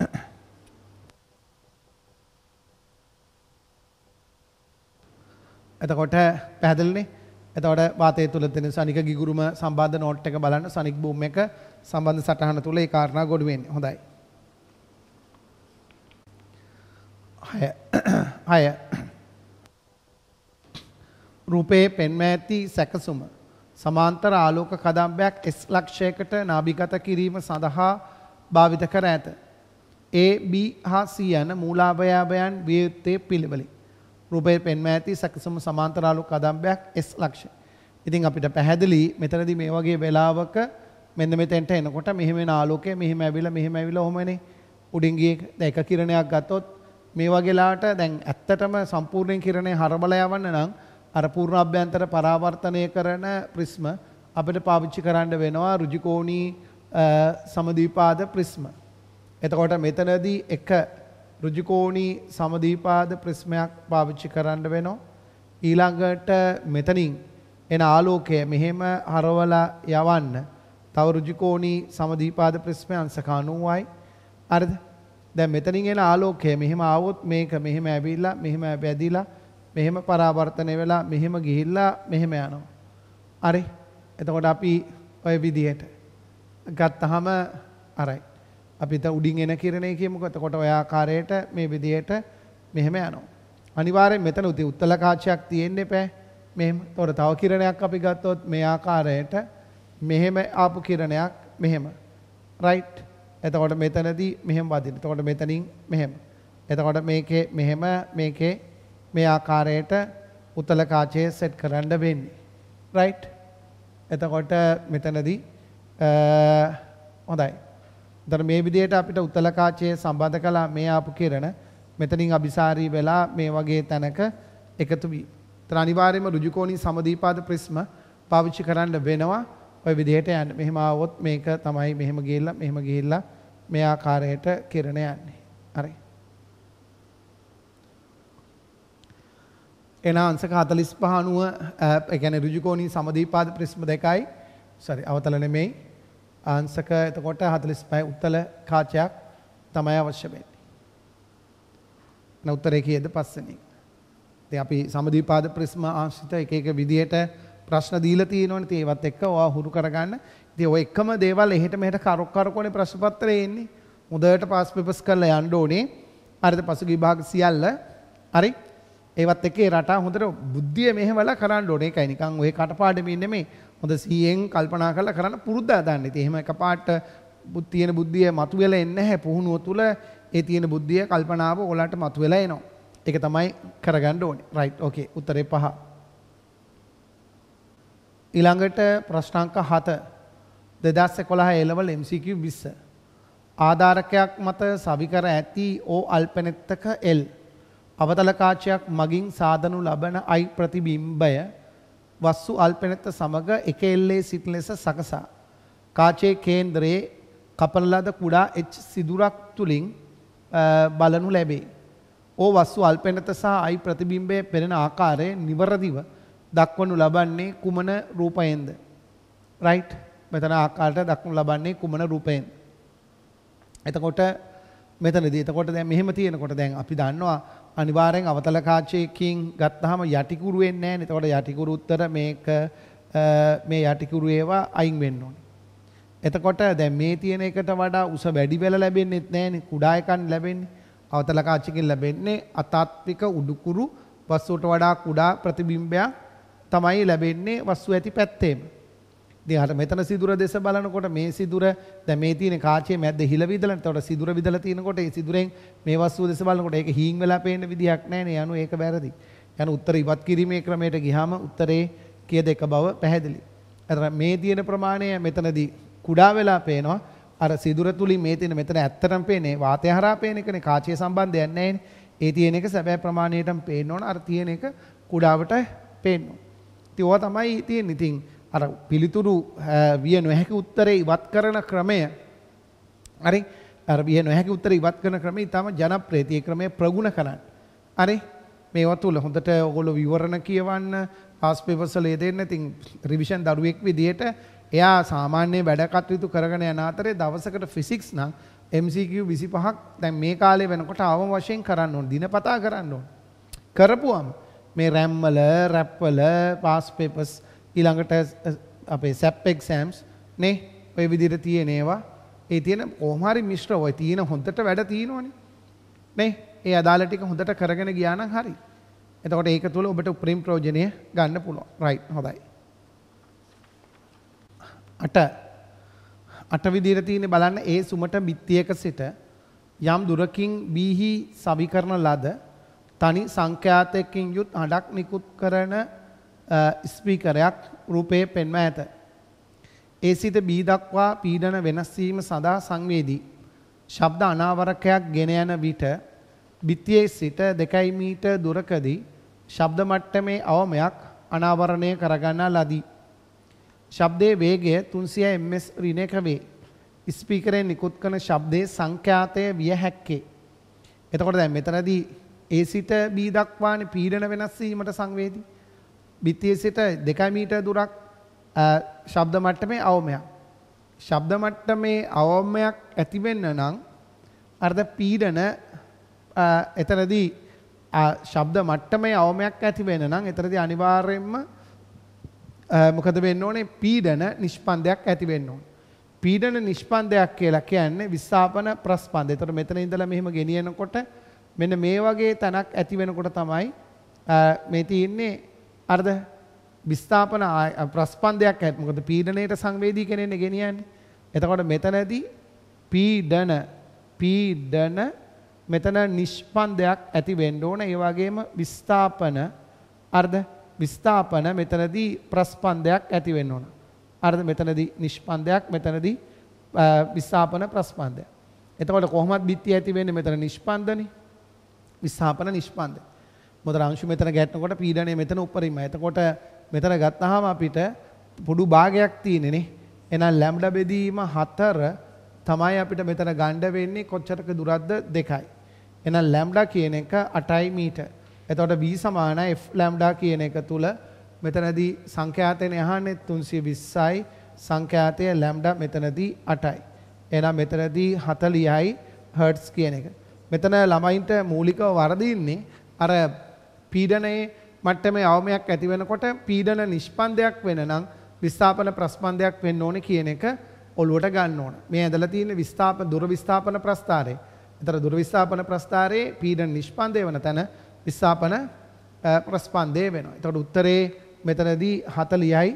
Speaker 1: එතකොට පැහැදිලිනේ. එතකොට වාතය තුල තියෙන සනික ගිගුරුම සම්බන්ධ නෝට් එක බලන්න සනික් බූම් එක සම්බන්ධ සටහන තුල ඒ කාරණා ගොඩ වෙන්නේ. හොඳයි. 6 6 රූපේ පෙන්ව ඇති සැකසුම සමාන්තර ආලෝක කදම්බයක් S ලක්ෂයකට නාභිගත කිරීම සඳහා භාවිත කර ඇත. A B හා C යන මූලාවයවයන් විය යුත්තේ පිළිවෙලයි. රූපයේ පෙන්ම ඇති සැකසුම සමාන්තර ආලෝක කදම්බයක් S ලක්ෂය. ඉතින් අපිට පැහැදිලි මෙතනදී මේ වගේ වෙලාවක මෙන්න මෙතෙන්ට එනකොට මෙහෙම එන ආලෝකය මෙහෙම ඇවිල්ලා මෙහෙම ඇවිල්ලා ඔහොමනේ උඩින් ගියේ දැන් එක කිරණයක් ගත්තොත් මේ වගේලාට දැන් ඇත්තටම සම්පූර්ණ කිරණේ හරබලා යවන්න නම් අර පූර්ණ අභ්‍යන්තර පරාවර්තනය කරන ප්‍රිස්ම අපිට පාවිච්චි කරන්න වෙනවා ඍජුකෝණී සමදීපාද ප්‍රිස්ම. එතකොට මෙතනදී එක ඍජුකෝණී සමදීපාද ප්‍රිස්මයක් පාවිච්චි කරන්න වෙනවා. ඊළඟට මෙතනින් එන ආලෝකය මෙහෙම හරවලා යවන්න තව රුජිකෝණී සමදීපාද ප්‍රිස්මය අංශක 90යි. හරිද? දැන් මෙතනින් එන ආලෝකය මෙහෙම ආවොත් මේක මෙහෙම ඇවිල්ලා මෙහෙම වැදිලා මෙහෙම පරාවර්තනය වෙලා මෙහෙම ගිහිල්ලා මෙහෙම යනවා. හරි. එතකොට අපි ඔය විදිහට ගත්තාම අරයි. අපි දැන් උඩින් එන කිරණේ කියමුකෝ. එතකොට ඔය ආකාරයට මේ විදිහට මෙහෙම යනවා. අනිවාර්යෙන් මෙතන උත්තල කාචයක් තියෙන්න එපෑ. මෙහෙම. එතකොට තව කිරණයක් අපි ගත්තොත් මේ ආකාරයට මෙහෙම ආපු කිරණයක් මෙහෙම. රයිට්. එතකොට මෙතනදී මෙහෙම වදින. එතකොට මෙතනින් මෙහෙම. එතකොට මේකේ මෙහෙම මේකේ මේ ආකාරයට උතල කාචයේ සෙට් කරන්න වෙන්නේ. රයිට්. එතකොට මෙතනදී හොඳයි. දැන් මේ විදිහට අපිට උතල කාචයේ සම්බන්ධ කළා මේ ආපු කිරණ මෙතනින් අபிසාරී වෙලා මේ වගේ තැනක එකතු වී. ඒතර අනිවාර්යයෙන්ම ඍජුකෝණී සමදීපාද ප්‍රිස්ම පාවිච්චි කරන්න වෙනවා. ওই විදිහට යන්න. මෙහෙම ආවොත් මේක තමයි මෙහෙම ගිහිල්ලා මෙහෙම ගිහිල්ලා මේ ආකාරයට කිරණ යන්නේ. හරි. එන අංශක 45 අනුව ඒ කියන්නේ ඍජුකෝණී සමදීපාද ප්‍රිස්ම දෙකයි sorry අවතල නෙමෙයි අංශක එතකොට 45 උත්තල කාචයක් තමයි අවශ්‍ය වෙන්නේ. නැ උත්තරේ කීයද පස්සෙනි. ඉතින් අපි සමදීපාද ප්‍රිස්ම ආශ්‍රිත එක එක විදිහට ප්‍රශ්න දීලා තියෙනවනේ ඒවත් එක්ක ඔයා හුරු කරගන්න. ඉතින් ඔය එකම දේවල් එහෙට මෙහෙට කරොක් කරකොනේ ප්‍රශ්න පත්‍රේ එන්නේ. මුදවට පාස් පේපර්ස් කරලා යන්න ඕනේ. හරිද? පසුගිය විභාග සියල්ල. හරි? ඒවත් එක්ක ඒ රටා හොඳට බුද්ධිය මෙහෙවලා කරන්න ඕනේ. ඒකයි නිකන් ඔය කටපාඩමින් නෙමෙයි. හොඳ සීයෙන් කල්පනා කරලා කරන්න පුරුද්ද හදන්න. ඉතින් එහෙම එකපාරට තියෙන බුද්ධිය මතුවෙලා එන්නේ නැහැ. පුහුණුව තුළ ඒ තියෙන බුද්ධිය කල්පනාව ඔයාලට මතුවෙලා එනවා. ඒක තමයි කරගන්න ඕනේ. රයිට්. ඕකේ. උත්තරේ පහ. ඊළඟට ප්‍රශ්නාංක හත දෙදස්ස කොළහ එලවල් MCQ විස්ස. ආධාරකයක් මත සවිකර ඇති ඕ අල්පනෙත්තක එල්. අවතලකාචයක් මගින් සාධනු ලබන අයි ප්‍රතිබිම්බය වස්සු අල්පනෙත්ත සමඟ එක එල්ලේ සිටි ලෙස සකසා. කාචයේ කේන්ද්‍රයේ කපනලද කුඩා එච් සිදුරක් තුළින් බලනු ලැබේ. ඕ වස්සු අල්පෙනත සහ අයි ප්‍රතිබිම්බය පෙරෙන ආකාරය නිවරදිව දක්වනු ලබන්නේ කුමන රූපයෙන්ද? right? මෙතන ආකාරයට දක්වනු ලබන්නේ කුමන රූපයෙන්? එතකොට මෙතනදී එතකොට දැන් මෙහෙම තියෙනකොට දැන් අපි දන්නවා අනිවාර්යෙන් අවතල කාචයකින් ගත්තාම යටිකුරු වෙන්නේ නැහැ නේද? එතකොට යටිකුරු උත්තර මේක මේ යටිකුරු ඒවා අයින් වෙන්න ඕනේ. එතකොට දැන් මේ තියෙන එකට වඩා උස වැඩි වෙලා ලැබෙන්නෙත් නැහනේ. කුඩා එකක් ලැබෙන්නේ. අවතල කාචයකින් ලැබෙන්නේ අතාත්වික උඩුකුරු වස්තුවට වඩා කුඩා ප්‍රතිබිම්බයක් තමයි ලැබෙන්නේ වස්තු ඇති පැත්තේම. ඉතින් අර මෙතන සිදුර දෙස බලනකොට මේ සිදුර දැන් මේ තියෙන කාචයේ මැද්ද හිල විදලා එතකොට සිදුර විදලා තිනකොට ඒ සිදුරෙන් මේ වස්තුව දෙස බලනකොට ඒක හීන් වෙලා පේන්න විදියක් නැහැනේ යනු ඒක වැරදි. යන උත්තර ඉවත් කිරීමේ ක්‍රමයට ගියාම උත්තරේ කියද එක බව පැහැදිලි. අර මේ තියෙන ප්‍රමාණය මෙතනදී කුඩා වෙලා පේනවා. අර සිදුර තුලින් මේ තියෙන මෙතන ඇත්තටම පේන්නේ වාතය හරහා පේන එකනේ කාචයේ සම්බන්ධයක් නැහැනේ. ඒ තියෙන එක සැබෑ ප්‍රමාණයටම පේන්න ඕන. අර තියෙන එක කුඩාවට පේන්න ඕන. ඉතින් ඕවා තමයි තියෙන්නේ. ඉතින් අර පිළිතුරු විය නොහැකි උත්තරේ ඉවත් කරන ක්‍රමය හරි අර විය නොහැකි උත්තරේ ඉවත් කරන ක්‍රමය ඊටම ජනප්‍රියති. ඒ ක්‍රමය ප්‍රගුණ කරන්න. හරි මේවා තුල හොඳට ඔයගොල්ලෝ විවරණ කියවන්න පාස් පේපර්ස් වල දෙන්න. ඉතින් රිවිෂන් දරුවෙක් විදියට එයා සාමාන්‍ය වැඩ කටයුතු කරගෙන යන අතරේ දවසකට ෆිසික්ස් නම් MCQ 25ක් දැන් මේ කාලේ වෙනකොට ආවම වශයෙන් කරන්න ඕන. දිනපතා කරන්න ඕන. කරපුවම මේ රැම්වල රැප්වල පාස් පේපස් ඊළඟට අපේ සැප් එක්සෑම්ස් නේ ඔය විදිහට තියෙන ඒවා ඒ තියෙන කොහොම හරි මිශ්‍ර ඔය තියෙන හොඳට වැඩ තියෙනවනේ නේ ඒ අදාළ ටික හොඳට කරගෙන ගියා නම් හරි එතකොට ඒක තුල ඔබට උපරිම ප්‍රයෝජනය ගන්න පුළුවන් රයිට් හොඳයි අට අට විදිහට තියෙන්නේ බලන්න ඒ සුමට බිත්තියක සිට යම් දුරකින් බීහි සවිකරන ලද තනි සංඛ්‍යාතයකින් යුත් හඬක් නිකුත් කරන ස්පීකරයක් රූපයේ පෙන්වා ඇත. ඒ සිට බී දක්වා පීඩන වෙනස් වීම සඳහා සංවේදී. ශබ්ද අනාවරකයක් ගෙන යන විට බිත්තියේ සිට 2 මීටර් දුරකදී ශබ්ද මට්ටමේ අවමයක් අනාවරණය කරගන්නා ලදී. ශබ්දයේ වේගය 300 ms ඍණයක වේ. ස්පීකරයෙන් නිකුත් කරන ශබ්දයේ සංඛ්‍යාතය විය හැක්කේ. එතකොට දැන් මෙතනදී ඒ සිට බී දක්වානේ පීඩන වෙනස් වීමට සංවේදී. බිත්තියේ සිට 2 මීටර දුරක් ශබ්ද මට්ටමේ අවමයක්. ශබ්ද මට්ටමේ අවමයක් ඇති වෙන්න නම් අර්ධ පීඩන එතනදී ශබ්ද මට්ටමේ අවමයක් ඇති වෙන නම් එතනදී අනිවාර්යයෙන්ම මොකද වෙන්න ඕනේ පීඩන නිෂ්පන්දයක් ඇති වෙන්න ඕනේ. පීඩන නිෂ්පන්දයක් කියලා කියන්නේ විස්ථාපන ප්‍රස්පන්ද. ඒතර මෙතන ඉඳලා මෙහෙම ගෙනියනකොට මෙන්න මේ වගේ තැනක් ඇති වෙනකොට තමයි මේ තියෙන්නේ අර්ධ විස්ථාපන ප්‍රස්පන්දයක් ඇත් මොකද පීඩනයට සංවේදී කෙනෙන්නේ ගෙනියන්නේ. එතකොට මෙතනදී පීඩන පීඩන මෙතන නිෂ්පන්දයක් ඇති වෙන්න ඕන. ඒ වගේම විස්ථාපන අර්ධ විස්ථාපන මෙතනදී ප්‍රස්පන්දයක් ඇති වෙන්න ඕන. අර්ධ මෙතනදී නිෂ්පන්දයක් මෙතනදී විස්ථාපන ප්‍රස්පන්දයක්. එතකොට කොහොමත් බිත්ති ඇති වෙන්නේ මෙතන නිෂ්පන්දනේ. විස්ථාපන නිෂ්පන්දනය. මොකද අංශු මෙතන ගැටනකොට පීඩණය මෙතන උපරිමයි. එතකොට මෙතන ගත්තාම අපිට පුඩු භාගයක් තියෙනනේ. එහෙනම් ලැම්ඩා බෙදීම 4 තමයි අපිට මෙතන ගණ්ඩ වෙන්නේ කොච්චරක දුරක්ද 2යි. එහෙනම් ලැම්ඩා කියන එක 8යි මීටර්. එතකොට v සමානයි f ලැම්ඩා කියන එක තුල මෙතනදී සංඛ්‍යාතයෙන් අහන්නේ 320යි සංඛ්‍යාතය ලැම්ඩා මෙතනදී 8යි. එහෙනම් මෙතනදී 40යි හර්ට්ස් කියන එක. මෙතන ළමයින්ට මූලිකව වරදින්නේ අර පීඩනයේ මට්ටමේ අවමයක් ඇති වෙනකොට පීඩන නිෂ්පන්දයක් වෙන නම් විස්ථාපන ප්‍රස්පන්දයක් වෙන්න ඕනේ කියන එක ඔළුවට ගන්න ඕන. මේ ඇදලා තියෙන විස්ථාපන දුර විස්ථාපන ප්‍රස්ථාරය. ඒතර දුර විස්ථාපන ප්‍රස්ථාරයේ පීඩන නිෂ්පන්දය වෙන තැන විස්ථාපන ප්‍රස්පන්දය වෙනවා. ඒතකොට උත්තරේ මෙතනදී 40යි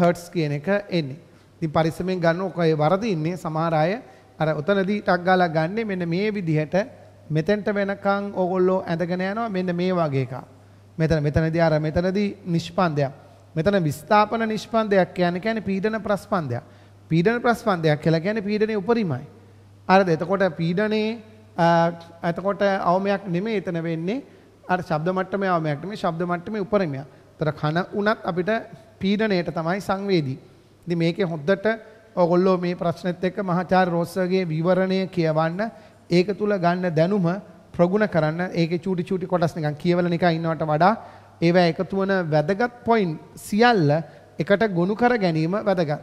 Speaker 1: හර්ට්ස් කියන එක එන්නේ. ඉතින් පරිස්සමෙන් ගන්න ඔකේ වරදින්නේ සමහර අය අර උතනදී ටක් ගාලා ගන්නෙ මෙන්න මේ විදිහට මෙතෙන්ට වෙනකන් ඕගොල්ලෝ ඇඳගෙන යනවා මෙන්න මේ වගේ එකක්. මෙතන මෙතනදී අර මෙතනදී නිෂ්පන්දයක්. මෙතන විස්ථාපන නිෂ්පන්දයක් කියන්නේ කියන්නේ පීඩන ප්‍රස්පන්දයක්. පීඩන ප්‍රස්පන්දයක් කියලා කියන්නේ පීඩනේ උපරිමයි. අරද එතකොට පීඩනේ එතකොට අවමයක් නෙමෙයි එතන වෙන්නේ. අර ශබ්ද මට්ටමේ අවමයක් නෙමෙයි ශබ්ද මට්ටමේ උපරිමයක්. ඒතර කන උනත් අපිට පීඩණයට තමයි සංවේදී. ඉතින් මේකේ හොද්දට ඔගොල්ලෝ මේ ප්‍රශ්නෙත් එක්ක මහාචාර්ය රොස්සගේ විවරණය කියවන්න ඒක තුල ගන්න දැනුම ප්‍රගුණ කරන්න ඒකේ චූටි චූටි කොටස් නිකන් කියවලා නිකන් ඉන්නවට වඩා ඒවා එකතු වන වැදගත් පොයින්ට් සියල්ල එකට ගොනු කර ගැනීම වැදගත්.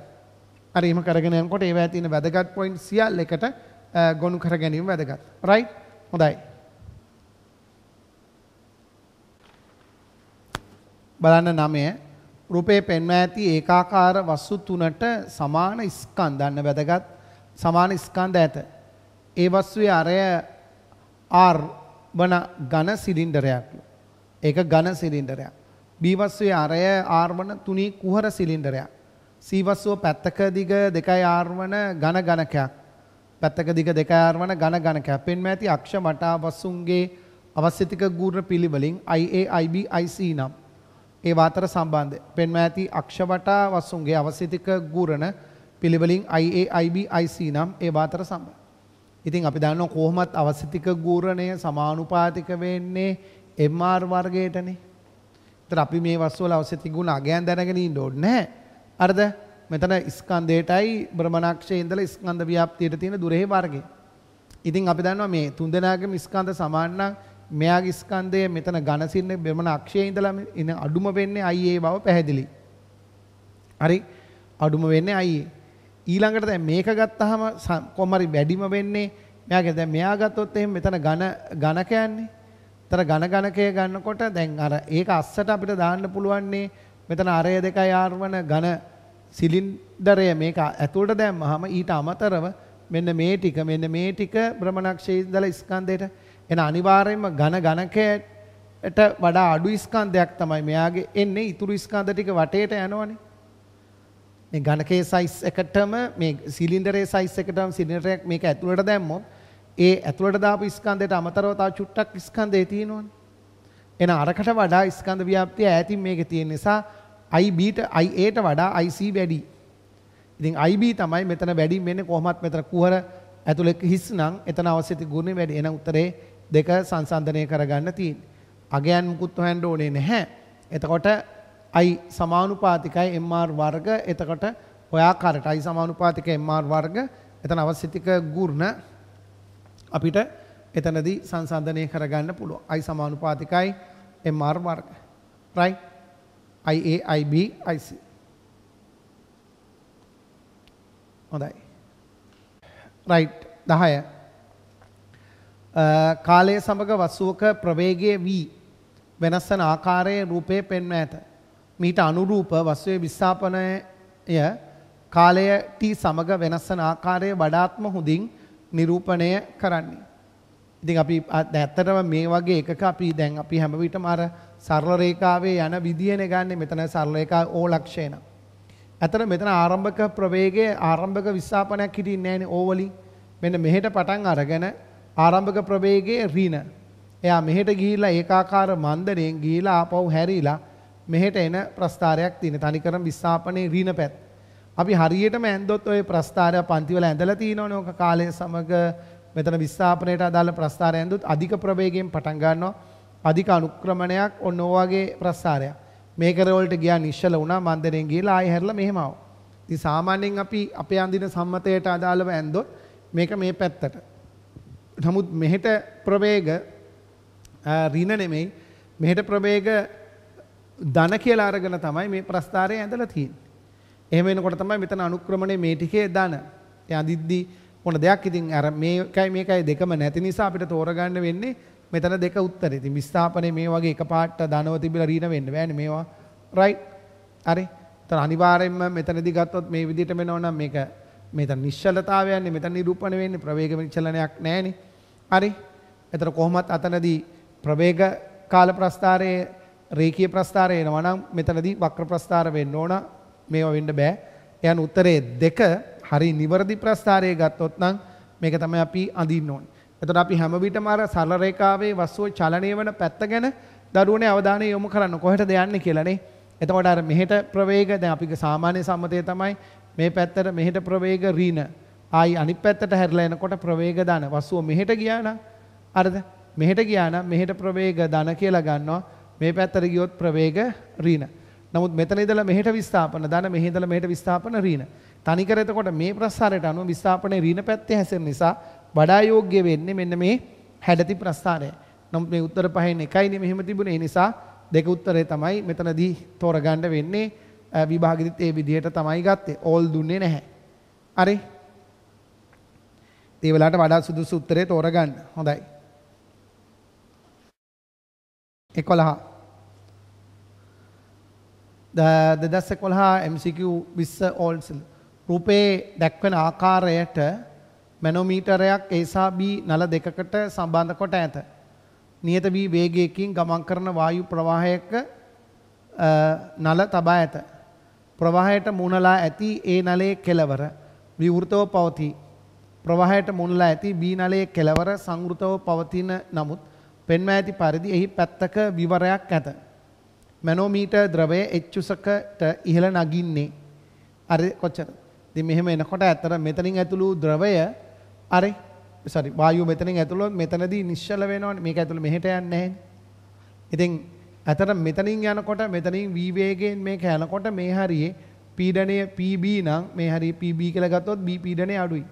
Speaker 1: අර එහෙම කරගෙන යනකොට ඒවා තියෙන වැදගත් පොයින්ට් සියල්ල එකට ගොනු කර ගැනීම වැදගත්. රයිට්? හොඳයි. බලන්න 9 රූපේ පෙන්වා ඇති ඒකාකාර වස්තු තුනට සමාන ස්කන්ධන්න වැදගත් සමාන ස්කන්ධ ඇත. ඒ වස්තුවේ අරය R වන ඝන සිලින්ඩරයක්ලු. ඒක ඝන සිලින්ඩරයක්. B වස්තුවේ අරය R වන තුනී කුහර සිලින්ඩරයක්. C වස්තුව පැත්තක දිග 2 R වන ඝන ඝනකයක්. පැත්තක දිග 2 R වන ඝන ඝනකයක්. පෙන්වා ඇති අක්ෂ මටා වස්තුන්ගේ අවස්ථිතික ගුණ පිළිවෙලින් IA IB IC නම් ඒවා අතර සම්බන්ධය. පෙන්ව ඇති අක්ෂ වටා වස්සුන්ගේ අවසිතික ගුරණ පිළිවෙලින් IA, IB, IC නම් ඒවා අතර සම්බන්ධ. ඉතින් අපි දන්නවා කොහොමත් අවසිතික ගුරණය සමානුපාතික වෙන්නේ MR වර්ගයටනේ. ඒතර අපි මේ වස්තු වල අවසිතික ගුණ අගයන් දැනගෙන ඉන්න ඕනේ නැහැ. අරද මෙතන ස්කන්ධයටයි බ්‍රහ්මණක්ෂයේ ඉඳලා ස්කන්ධ ව්‍යාප්තියට තියෙන දුරේ වර්ගය. ඉතින් අපි දන්නවා මේ තුන්දෙනාගේම ස්කන්ධ සමාන නම් මෙයාගේ ස්කන්ධය මෙතන ඝනසින්න බෙමන අක්ෂයේ ඉඳලා ඉන අඩුම වෙන්නේ අයියේ බව පැහැදිලි. හරි අඩුම වෙන්නේ අයියේ. ඊළඟට දැන් මේක ගත්තාම කොහමරි වැඩිම වෙන්නේ මෙයාගේ දැන් මෙයා ගත්තොත් එහෙම මෙතන ඝන ඝනකයන්නේ. තර ඝන ඝනකය ගන්නකොට දැන් අර ඒක අස්සට අපිට දාන්න පුළුවන්නේ මෙතන අරය දෙකයි ආර්වන ඝන සිලින්ඩරය මේක ඇතුළට දැම්මහම ඊට අමතරව මෙන්න මේ ටික මෙන්න මේ ටික භ්‍රමණක්ෂයේ ඉඳලා ස්කන්ධයට එන අනිවාර්යයෙන්ම ඝන ඝනකයට වඩා අඩු ස්කන්ධයක් තමයි මෙයාගේ එන්නේ ඉතුරු ස්කන්ධ ටික වටේට යනවනේ. මේ ඝනකයේ සයිස් එකටම මේ සිලින්ඩරේ සයිස් එකටම සිලින්ඩරයක් මේක ඇතුළට දැම්මොත් ඒ ඇතුළට දාපු ස්කන්ධයට අමතරව තව චුට්ටක් ස්කන්ධේ තියෙනවනේ. එන අරකට වඩා ස්කන්ධ ව්‍යාප්තිය ඈතින් මේකේ තියෙන නිසා IB ට IAට වඩා IC වැඩි. ඉතින් IB තමයි මෙතන වැඩි වෙන්නේ කොහොමත් මෙතන කුහර ඇතුළේ හිස් නම් එතන අවශ්‍ය තිබුණේ වැඩි. එන උත්තරේ දෙක සංසන්දනය කරගන්න තියෙන්නේ. අගයන් මුකුත් හොයන්න ඕනේ නැහැ. එතකොට i සමානුපාතිකයි mr වර්ග. එතකොට ඔයාකාරට i සමානුපාතික mr වර්ග. එතන අවශ්‍යිතික ගුණ අපිට එතනදී සංසන්දනය කරගන්න පුළුවන්. i සමානුපාතිකයි mr වර්ග. right? ia ib ic. හොඳයි. right 10 කාලය සමග වස්සුවක ප්‍රවේගය වී වෙනස්සන ආකාරයේ රූපය පෙන්ව ඇත. මීට අනුරූප වස්සුවේ විස්ථාපනය කාලයට සමග වෙනස්සන ආකාරය වඩාත්ම හොඳින් නිරූපණය කරන්නේ. ඉතින් අපි ඇත්තටම මේ වගේ එකක අපි දැන් අපි හැම විටම අර සරල රේඛාවේ යන විදියනේ ගන්න මෙතන සරල රේඛා ඕ ලක්ෂේන. ඇතර මෙතන ආරම්භක ප්‍රවේගයේ ආරම්භක විස්ථාපනයක් හිටින්නේ නැහැනේ ඕ වලින්. මෙන්න මෙහෙට පටන් අරගෙන ආරම්භක ප්‍රවේගයේ ඍණ. එයා මෙහෙට ගිහිලා ඒකාකාර මන්දරයෙන් ගිහිලා ආපහු හැරිලා මෙහෙට එන ප්‍රස්ථාරයක් තියෙන. තනිකරම විස්ථාපනයේ ඍණ පැත්ත. අපි හරියටම ඇන්දොත් ওই ප්‍රස්ථාරය පන්තිවල ඇඳලා තියෙනවනේ ඔක කාලය සමග මෙතන විස්ථාපනයට අදාළ ප්‍රස්ථාරය ඇඳුත් අධික ප්‍රවේගයෙන් පටන් ගන්නවා. අධික අනුක්‍රමණයක් ඔන්න ඔයගේ ප්‍රස්ථාරයක්. මේකර වලට ගියා නිශ්චල වුණා මන්දරෙන් ගිහලා ආයෙ හැරිලා මෙහෙම ආවා. ඉතින් සාමාන්‍යයෙන් අපි අපේ අඳින සම්මතයට අදාළව ඇන්දොත් මේක මේ පැත්තට නමුත් මෙහෙට ප්‍රවේග ඍණ නෙමෙයි මෙහෙට ප්‍රවේග ධන කියලා අරගෙන තමයි මේ ප්‍රස්ථාරය ඇඳලා තියෙන්නේ. එහෙම වෙනකොට තමයි මෙතන අනුක්‍රමණය මේ ටිකේ ධන. ඒ අදිද්දි මොන දෙයක් ඉතින් අර මේකයි මේකයි දෙකම නැති නිසා අපිට තෝරගන්න වෙන්නේ මෙතන දෙක උත්තරේ. ඉතින් විස්ථාපනේ මේ වගේ එකපාරට ධනව තිබිලා ඍණ වෙන්න බෑනේ මේවා. රයිට්. හරි. තන අනිවාර්යයෙන්ම මෙතනදී ගත්තොත් මේ විදිහට වෙනවනම් මේක මෙතන නිශ්චලතාවයන්නේ මෙතන නිරූපණය වෙන්නේ ප්‍රවේග විචලනයක් නැහැනේ. හරි එතන කොහොමත් අතනදී ප්‍රවේග කාල ප්‍රස්ථාරයේ රේඛීය ප්‍රස්ථාරය එනවා නම් මෙතනදී වක්‍ර ප්‍රස්ථාර වෙන්න ඕන මේවා වෙන්න බෑ. එයන් උත්තරේ දෙක හරි නිවර්දි ප්‍රස්ථාරය ගත්තොත් නම් මේක තමයි අපි අඳින්න ඕනේ. එතකොට අපි හැම විටම අර සරල රේඛාවේ වස්තුවේ චලණය වෙන පැත්ත ගැන දරුවනේ අවධානය යොමු කරන්න. කොහෙටද යන්නේ කියලානේ. එතකොට අර මෙහෙට ප්‍රවේග දැන් අපි සාමාන්‍ය සම්මතය තමයි මේ පැත්තට මෙහෙට ප්‍රවේග ඍණ ආයි අනිත් පැත්තට හැරිලා එනකොට ප්‍රවේග ධන වස්තුව මෙහෙට ගියා නම් හරිද? මෙහෙට ගියා නම් මෙහෙට ප්‍රවේග ධන කියලා ගන්නවා. මේ පැත්තට ගියොත් ප්‍රවේග ඍණ. නමුත් මෙතන ඉඳලා මෙහෙට විස්ථාපන ධන මෙහෙ ඉඳලා මෙහෙට විස්ථාපන ඍණ. තනිකර එතකොට මේ ප්‍රස්ථාරයට අනුව විස්ථාපනයේ ඍණ පැත්තේ හැසෙන නිසා වඩා යෝග්‍ය වෙන්නේ මෙන්න මේ හැඩති ප්‍රස්ථාරය. නමුත් මේ උත්තර පහෙන් එකයිනේ මෙහෙම තිබුණේ. ඒ නිසා දෙක උත්තරේ තමයි මෙතනදී තෝරගන්න වෙන්නේ. විභාගෙදිත් ඒ විදිහට තමයි ගත්තේ. ඕල් දුන්නේ නැහැ. හරි. ඒ වෙලාවට වඩා සුදුසු උත්තරේ තෝරගන්න. හොඳයි. 11 2011 MCQ 20 ඕල්ස් රුපේ දැක්වෙන ආකාරයට මැනෝමීටරයක් A B නල දෙකකට සම්බන්ධ කොට ඇත. නියත වී වේගයකින් ගමන් කරන වායු ප්‍රවාහයක නල තබා ඇත. ප්‍රවාහයට මුණලා ඇති ඒ නලයේ කෙළවර විවෘතව පවතී. ප්‍රවාහයට මුල්ලා ඇති බී නලයේ කෙළවර සංවෘතව පවතින නමුත් පෙන්වා ඇති පරිදි එහි පැත්තක විවරයක් ඇත. මැනෝමීටර් ද්‍රවය එච්චුසකට ඉහළ නගින්නේ. අර කොච්චර? ඉතින් මෙහෙම එනකොට ඇත්තට මෙතනින් ඇතුළු ද්‍රවය අර sorry වායුව මෙතනින් ඇතුළු මෙතනදී නිශ්චල වෙනවනේ. මේක ඇතුළු මෙහෙට යන්නේ නැහැ. ඉතින් ඇතට මෙතනින් යනකොට මෙතනින් v වේගයෙන් මේක යනකොට මේ හරියේ පීඩණය PB නම් මේ හරිය PB කියලා ගත්තොත් B පීඩණය අඩුයි.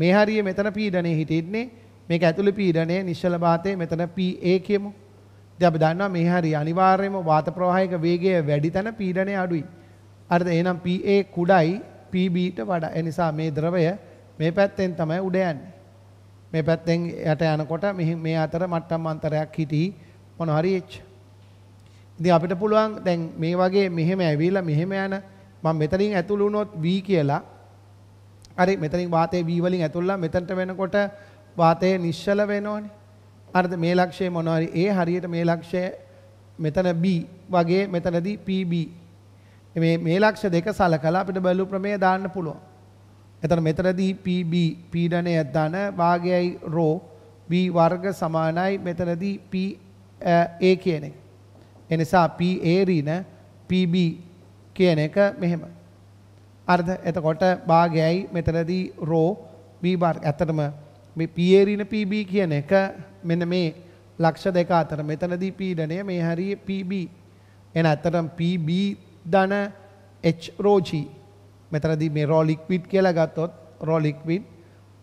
Speaker 1: මේ හරිය මෙතන පීඩනේ හිටින්නේ මේක ඇතුළේ පීඩනය නිශ්චල වාතයේ මෙතන PA කියමු. ඉතින් අපි දන්නවා මේ හරිය අනිවාර්යයෙන්ම වාත ප්‍රවාහයක වේගය වැඩි තැන පීඩනය අඩුයි. හරිද? එහෙනම් PA කුඩයි PBට වඩා. ඒ නිසා මේ ද්‍රවය මේ පැත්තෙන් තමයි උඩ යන්නේ. මේ පැත්තෙන් යට යනකොට මේ අතර මට්ටම් අන්තරයක් හිටි මොන හරි එච්. ඉතින් අපිට පුළුවන් දැන් මේ වගේ මෙහෙම ඇවිල්ලා මෙහෙම යන මම මෙතනින් ඇතුළු වුණොත් V කියලා හරි මෙතනින් වාතයේ B වලින් ඇතුල්ලා මෙතනට වෙනකොට වාතය නිශ්චල වෙනෝනේ. හරිද මේ ලක්ෂය මොනවාරි A හරියට මේ ලක්ෂය මෙතන B වගේ මෙතනදී PB. මේ මේ ලක්ෂ දෙක සලකලා අපිට බැලු ප්‍රමේය දාන්න පුළුවන්. එතන මෙතනදී PB පීඩනය ධන භාගයයි රෝ B වර්ග සමානයි මෙතනදී P A කියන එක. එනිසා P A ඍණ PB කියන එක මෙහෙම. අර්ධ එතකොට භාගයයි මෙතනදී රෝ B බාර් ඇත්තටම මේ පියේරින PB කියන එක මෙන්න මේ ලක්ෂ දෙක අතර මෙතනදී පීඩනය මේ හරිය PB එන ඇත්තටම PB ධන H රෝජී මෙතනදී මේ රෝ ලික්විඩ් කියලා ගත්තොත් රෝ ලික්විඩ්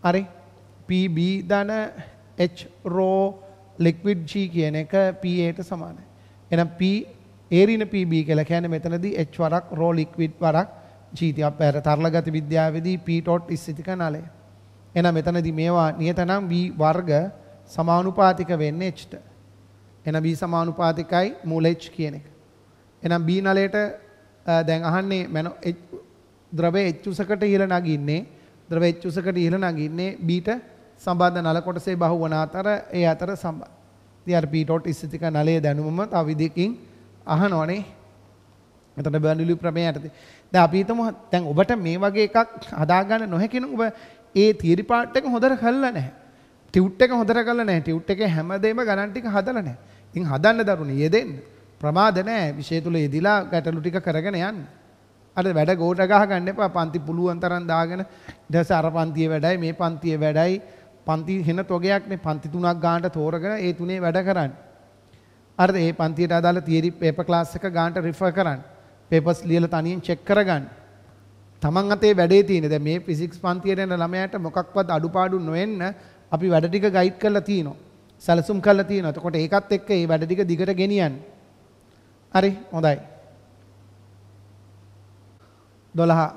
Speaker 1: හරි PB ධන H රෝ ලික්විඩ් G කියන එක PAට සමානයි. එහෙනම් P ඒරින PB කියලා කියන්නේ මෙතනදී H වරක් රෝ ලික්විඩ් වරක් ජීතියක් පැර තරලගත විද්‍යාවේදී පීටෝට් ඉස්සිතික නලය. එන මෙතනදි මේවා නියතනම් වී වර්ග සමානුපාතික වෙන්න එච්ට. එන බී සමානුපාතිකයි මූලෙච් කියන එක. එනම් බී නලයට දැන් අහන්නේ මැන ද්‍රව එච්චුසකට ඉහළ නගින්නේ ද්‍රව එච්චුසකට ඉහළ නගින්නේ බීට සම්බන්ධ නල කොටසේ බහුවන අතර ඒ අතර සම්බන්ධ. ඉතින් අර පීටෝට් ඉස්සිතික නලයේ දැනුමම තව විදිහකින් අහනවනේ. එතන බර්නලි ප්‍රමේය යටතේ. දැන් අපි හිතමු දැන් ඔබට මේ වගේ එකක් හදාගන්න නොහැකි නම් ඔබ ඒ තියරි පාට් එක හොදට කරලා නැහැ. ටියුට් එක හොදට කරලා නැහැ. ටියුට් එකේ හැමදේම ගණන් ටික හදලා නැහැ. ඉතින් හදන්න දරුණේ යෙදෙන්න. ප්‍රමාද නැහැ. විෂය තුල යෙදිලා ගැටලු ටික කරගෙන යන්න. අර වැඩ ගෝට ගහ ගන්න එපා. පන්ති පුළුවන් තරම් දාගෙන ඊට පස්සේ අර පන්තියේ වැඩයි මේ පන්තියේ වැඩයි පන්ති හෙන තොගයක්නේ පන්ති තුනක් ගානට තෝරගෙන ඒ තුනේ වැඩ කරන්න. අර ඒ පන්තියට අදාළ තියරි පේපර් ක්ලාස් එක ගානට රිෆර් කරන්න. පේපර්ස් ලියලා තනියෙන් චෙක් කරගන්න. තමන් අතේ වැඩේ තියෙන. දැන් මේ ෆිසික්ස් පන්තියට යන ළමයාට මොකක්වත් අඩුපාඩු නොවෙන්න අපි වැඩ ටික ගයිඩ් කරලා තියෙනවා. සැලසුම් කරලා තියෙනවා. එතකොට ඒකත් එක්ක මේ වැඩ ටික දිගට ගෙනියන්න. හරි හොඳයි. 12